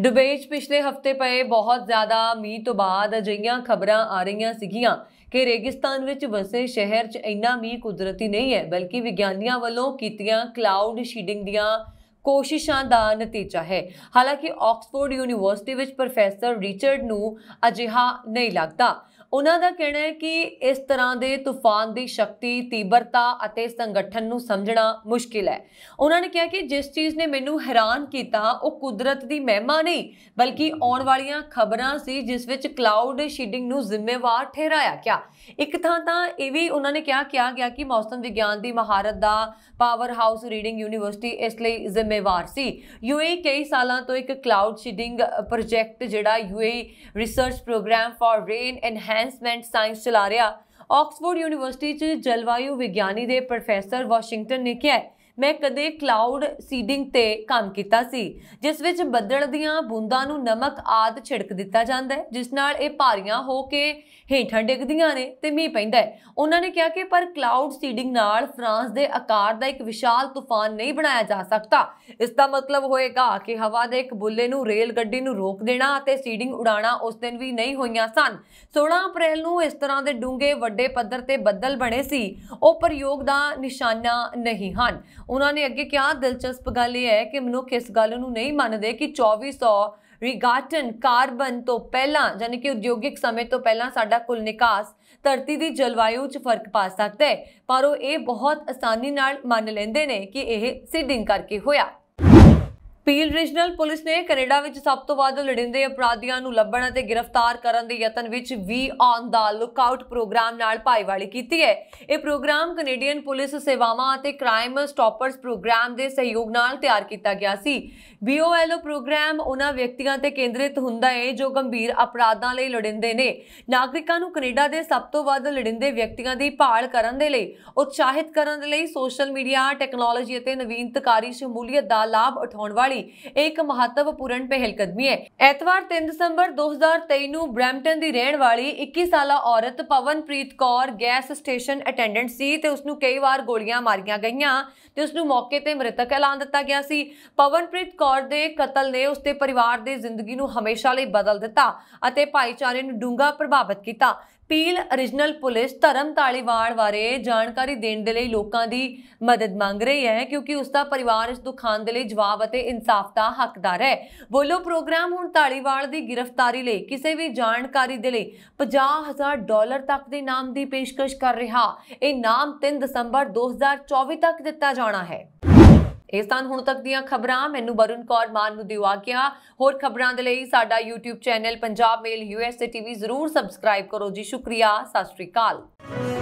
ਦੁਬਈ 'ਚ ਪਿਛਲੇ ਹਫਤੇ ਪਏ ਬਹੁਤ ਜ਼ਿਆਦਾ ਮੀਂਹ ਤੋਂ ਬਾਅਦ ਅਜਿਹੀਆਂ ਖਬਰਾਂ ਆ ਰਹੀਆਂ ਸੀਗੀਆਂ ਕਿ ਰੇਗਿਸਤਾਨ ਵਿੱਚ ਵਸੇ ਸ਼ਹਿਰ 'ਚ ਇੰਨਾ ਮੀਂਹ ਕੁਦਰਤੀ ਨਹੀਂ ਹੈ ਬਲਕਿ ਵਿਗਿਆਨੀਆਂ ਵੱਲੋਂ ਕੀਤੀਆਂ ਕਲਾਊਡ ਸ਼ੀਡਿੰਗ ਦੀਆਂ ਕੋਸ਼ਿਸ਼ਾਂ ਦਾ ਨਤੀਜਾ ਹੈ ਹਾਲਾਂਕਿ ਆਕਸਫੋਰਡ ਯੂਨੀਵਰਸਿਟੀ ਵਿੱਚ ਪ੍ਰੋਫੈਸਰ ਰਿਚਰਡ ਨੂੰ ਅਜਿਹਾ ਨਹੀਂ ਲੱਗਦਾ ਉਹਨਾਂ ਦਾ ਕਹਿਣਾ ਹੈ ਕਿ ਇਸ ਤਰ੍ਹਾਂ ਦੇ ਤੂਫਾਨ ਦੀ ਸ਼ਕਤੀ ਤੀਬਰਤਾ ਅਤੇ ਸੰਗਠਨ ਨੂੰ ਸਮਝਣਾ ਮੁਸ਼ਕਿਲ ਹੈ ਉਹਨਾਂ ਨੇ ਕਿਹਾ ਕਿ ਜਿਸ ਚੀਜ਼ ਨੇ ਮੈਨੂੰ ਹੈਰਾਨ ਕੀਤਾ ਉਹ ਕੁਦਰਤ ਦੀ ਮਹਿਮਾ ਨਹੀਂ ਬਲਕਿ ਆਉਣ ਵਾਲੀਆਂ ਖਬਰਾਂ ਸੀ ਜਿਸ ਵਿੱਚ ਕਲਾਊਡ ਸ਼ੀਡਿੰਗ ਨੂੰ ਜ਼ਿੰਮੇਵਾਰ ਠਹਿਰਾਇਆ ਗਿਆ ਇੱਕ ਥਾਂ ਤਾਂ ਇਹ ਵੀ ਉਹਨਾਂ ਨੇ ਕਿਹਾ ਕਿਹਾ ਗਿਆ ਕਿ ਮੌਸਮ ਵਿਗਿਆਨ ਦੀ ਮਹਾਰਤ ਦਾ ਪਾਵਰ ਹਾਊਸ ਰੀਡਿੰਗ ਯੂਨੀਵਰਸਿਟੀ ਇਸ ਲਈ ਜ਼ਿੰਮੇਵਾਰ ਸੀ ਯੂਏ ਕਈ ਸਾਲਾਂ ਤੋਂ ਇੱਕ ਕਲਾਊਡ ਸ਼ੀਡਿੰਗ ਪ੍ਰੋਜੈਕਟ ਜਿਹੜਾ UAE research programme for rain and advancement science ਚਲਾ ਰਿਹਾ ਆਕਸਫੋਰਡ ਯੂਨੀਵਰਸਿਟੀ 'ਚ ਜਲਵਾਯੂ ਵਿਗਿਆਨੀ ਦੇ ਪ੍ਰੋਫੈਸਰ ਵਾਸ਼ਿੰਗਟਨ ਨੇ ਕਿਹਾ ਮੈਂ ਕਦੇ ਕਲਾਉਡ ਸੀਡਿੰਗ ਤੇ ਕੰਮ ਕੀਤਾ ਸੀ ਜਿਸ ਵਿੱਚ ਬੱਦਲ ਦੀਆਂ ਬੂੰਦਾਂ ਨੂੰ ਨਮਕ ਆਦ ਛਿੜਕ ਦਿੱਤਾ ਜਾਂਦਾ ਹੈ ਜਿਸ ਨਾਲ ਇਹ ਭਾਰੀਆਂ ਹੋ ਕੇ ਹੇਠਾਂ ਡਿੱਗਦੀਆਂ ਨੇ ਤੇ ਮੀਂਹ ਪੈਂਦਾ ਹੈ ਉਹਨਾਂ ਨੇ ਕਿਹਾ ਕਿ ਪਰ ਕਲਾਉਡ ਸੀਡਿੰਗ ਨਾਲ ਫਰਾਂਸ ਦੇ ਆਕਾਰ ਦਾ ਇੱਕ ਵਿਸ਼ਾਲ ਤੂਫਾਨ ਨਹੀਂ ਬਣਾਇਆ ਜਾ ਸਕਦਾ ਇਸ ਦਾ ਮਤਲਬ ਹੋਏਗਾ ਕਿ ਹਵਾ ਦੇ ਇੱਕ ਬੁੱਲੇ ਨੂੰ ਰੇਲ ਗੱਡੀ ਨੂੰ ਰੋਕ ਦੇਣਾ ਅਤੇ ਸੀਡਿੰਗ ਉਡਾਣਾ ਉਸ ਦਿਨ ਵੀ ਨਹੀਂ ਹੋਈਆਂ ਸਨ 16 ਅਪ੍ਰੈਲ ਨੂੰ ਇਸ ਤਰ੍ਹਾਂ ਦੇ ਡੂੰਘੇ ਵੱਡੇ ਪੱਧਰ ਤੇ ਬੱਦਲ ਬਣੇ ਸੀ ਉਹ ਪ੍ਰਯੋਗ ਦਾ ਨਿਸ਼ਾਨਾ ਨਹੀਂ ਹਨ ਉਹਨਾਂ ਨੇ ਅੱਗੇ ਕਿਹਾ ਦਿਲਚਸਪ ਗੱਲ ਇਹ ਹੈ ਕਿ ਮਨੁੱਖ ਇਸ ਗੱਲ ਨੂੰ ਨਹੀਂ ਮੰਨਦੇ ਕਿ 2400 ਰਿਗਾਟਨ ਕਾਰਬਨ ਤੋਂ ਪਹਿਲਾਂ ਯਾਨੀ ਕਿ ਉਦਯੋਗਿਕ ਸਮੇਂ ਤੋਂ ਪਹਿਲਾਂ ਸਾਡਾ ਕੁੱਲ ਨਿਕਾਸ ਧਰਤੀ ਦੀ ਜਲਵਾਯੂ 'ਚ ਫਰਕ ਪਾ ਸਕਦਾ ਹੈ ਪਰ ਉਹ ਇਹ ਬਹੁਤ ਆਸਾਨੀ ਨਾਲ ਮੰਨ ਲੈਂਦੇ ਨੇ ਕਿ ਇਹ ਸਿਡਿੰਗ ਕਰਕੇ ਹੋਇਆ ਪੀਲ ਰੀਜਨਲ ਪੁਲਿਸ ਨੇ ਕੈਨੇਡਾ ਵਿੱਚ ਸਭ ਤੋਂ ਵੱਧ ਲੜਿੰਦੇ ਅਪਰਾਧੀਆਂ ਨੂੰ ਲੱਭਣ ਅਤੇ ਗ੍ਰਿਫਤਾਰ ਕਰਨ ਦੇ ਯਤਨ ਵਿੱਚ ਵੀ ਔਨ ਦਾ ਲੁੱਕਆਊਟ ਪ੍ਰੋਗਰਾਮ ਨਾਲ ਭਾਈਵਾਲੀ ਕੀਤੀ ਹੈ ਇਹ ਪ੍ਰੋਗਰਾਮ ਕੈਨੇਡੀਅਨ ਪੁਲਿਸ ਸੇਵਾਵਾਂ ਅਤੇ ਕ੍ਰਾਈਮ ਸਟਾਪਰਸ ਪ੍ਰੋਗਰਾਮ ਦੇ ਸਹਿਯੋਗ ਨਾਲ ਤਿਆਰ ਕੀਤਾ ਗਿਆ ਸੀ ਬੀਓਐਲਓ ਪ੍ਰੋਗਰਾਮ ਉਹਨਾਂ ਵਿਅਕਤੀਆਂ ਤੇ ਕੇਂਦਰਿਤ ਹੁੰਦਾ ਹੈ ਜੋ ਗੰਭੀਰ ਅਪਰਾਧਾਂ ਲਈ ਲੜਿੰਦੇ ਨੇ ਨਾਗਰਿਕਾਂ ਨੂੰ ਕੈਨੇਡਾ ਦੇ ਸਭ ਤੋਂ ਵੱਧ ਲੜਿੰਦੇ ਵਿਅਕਤੀਆਂ ਦੀ ਭਾਲ ਕਰਨ ਦੇ ਲਈ ਉਤਸ਼ਾਹਿਤ ਕਰਨ ਦੇ ਲਈ ਸੋਸ਼ਲ ਮੀਡੀਆ ਟੈਕਨੋਲੋਜੀ ਅਤੇ ਨਵੀਨਤਕਾਰੀ ਸ਼ਮੂਲੀਅਤ ਦਾ ਲਾਭ ਉਠਾਉਣ ਵਾਲੀ ਲਈ ਇੱਕ ਮਹੱਤਵਪੂਰਨ ਪਹਿਲਕਦਮੀ ਹੈ ਐਤਵਾਰ 3 ਦਸੰਬਰ 2023 ਨੂੰ ਬ੍ਰੈਂਟਨ ਦੀ ਰਹਿਣ ਵਾਲੀ 21 ਸਾਲਾ ਔਰਤ Pawanpreet Kaur gas station attendant ਸੀ ਤੇ ਉਸ ਨੂੰ ਕਈ ਵਾਰ ਗੋਲੀਆਂ ਮਾਰੀਆਂ ਗਈਆਂ ਤੇ ਉਸ ਨੂੰ ਮੌਕੇ ਤੇ ਮ੍ਰਿਤਕ ਐਲਾਨ ਦਿੱਤਾ ਗਿਆ ਸੀ ਪਵਨਪ੍ਰੀਤ ਕੌਰ ਦੇ ਕਤਲ ਨੇ ਉਸ ਦੇ ਪਰਿਵਾਰ ਦੇ ਜ਼ਿੰਦਗੀ ਨੂੰ ਹਮੇਸ਼ਾ ਲਈ ਬਦਲ ਦਿੱਤਾ ਅਤੇ ਭਾਈਚਾਰੇ ਨੂੰ ਡੂੰਘਾ ਪ੍ਰਭਾਵਿਤ ਕੀਤਾ ਪੀਲ origignal ਪੁਲਿਸ ਧਰਮ ਤਾਲੀਵਾਲ ਬਾਰੇ ਜਾਣਕਾਰੀ ਦੇਣ ਦੇ ਲਈ ਲੋਕਾਂ ਦੀ ਮਦਦ ਮੰਗ ਰਹੀ ਹੈ ਕਿਉਂਕਿ ਉਸ ਦਾ ਪਰਿਵਾਰ ਇਸ ਦੁਖਾਂ ਦੇ ਲਈ ਜਵਾਬ ਅਤੇ ਇਨਸਾਫ ਦਾ ਹੱਕਦਾਰ ਹੈ ਬੋਲੋ ਪ੍ਰੋਗਰਾਮ ਹੁਣ ਤਾਲੀਵਾਲ ਦੀ ਗ੍ਰਿਫਤਾਰੀ ਲਈ ਕਿਸੇ ਵੀ ਜਾਣਕਾਰੀ ਦੇ ਲਈ 50000 ਡਾਲਰ ਤੱਕ ਦੇ ਨਾਮ ਦੀ ਪੇਸ਼ਕਸ਼ ਕਰ ਰਿਹਾ ਇਹ ਨਾਮ 3 ਦਸੰਬਰ 2024 ਤੱਕ ਦਿੱਤਾ ਜਾਣਾ ਹੈ ਇਹ ਤਾਂ ਹੁਣ ਤੱਕ ਦੀਆਂ ਖਬਰਾਂ ਮੈਨੂੰ ਬਰੁਨ ਕੌਰ ਮਾਨ ਨੂੰ ਦਿਓ ਗਿਆ ਹੋਰ ਖਬਰਾਂ ਦੇ ਲਈ ਸਾਡਾ YouTube channel Punjab mail USA TV ਜ਼ਰੂਰ ਸਬਸਕ੍ਰਾਈਬ ਕਰੋ ਜੀ ਸ਼ੁਕਰੀਆ ਸਤਿ ਸ਼੍ਰੀ ਅਕਾਲ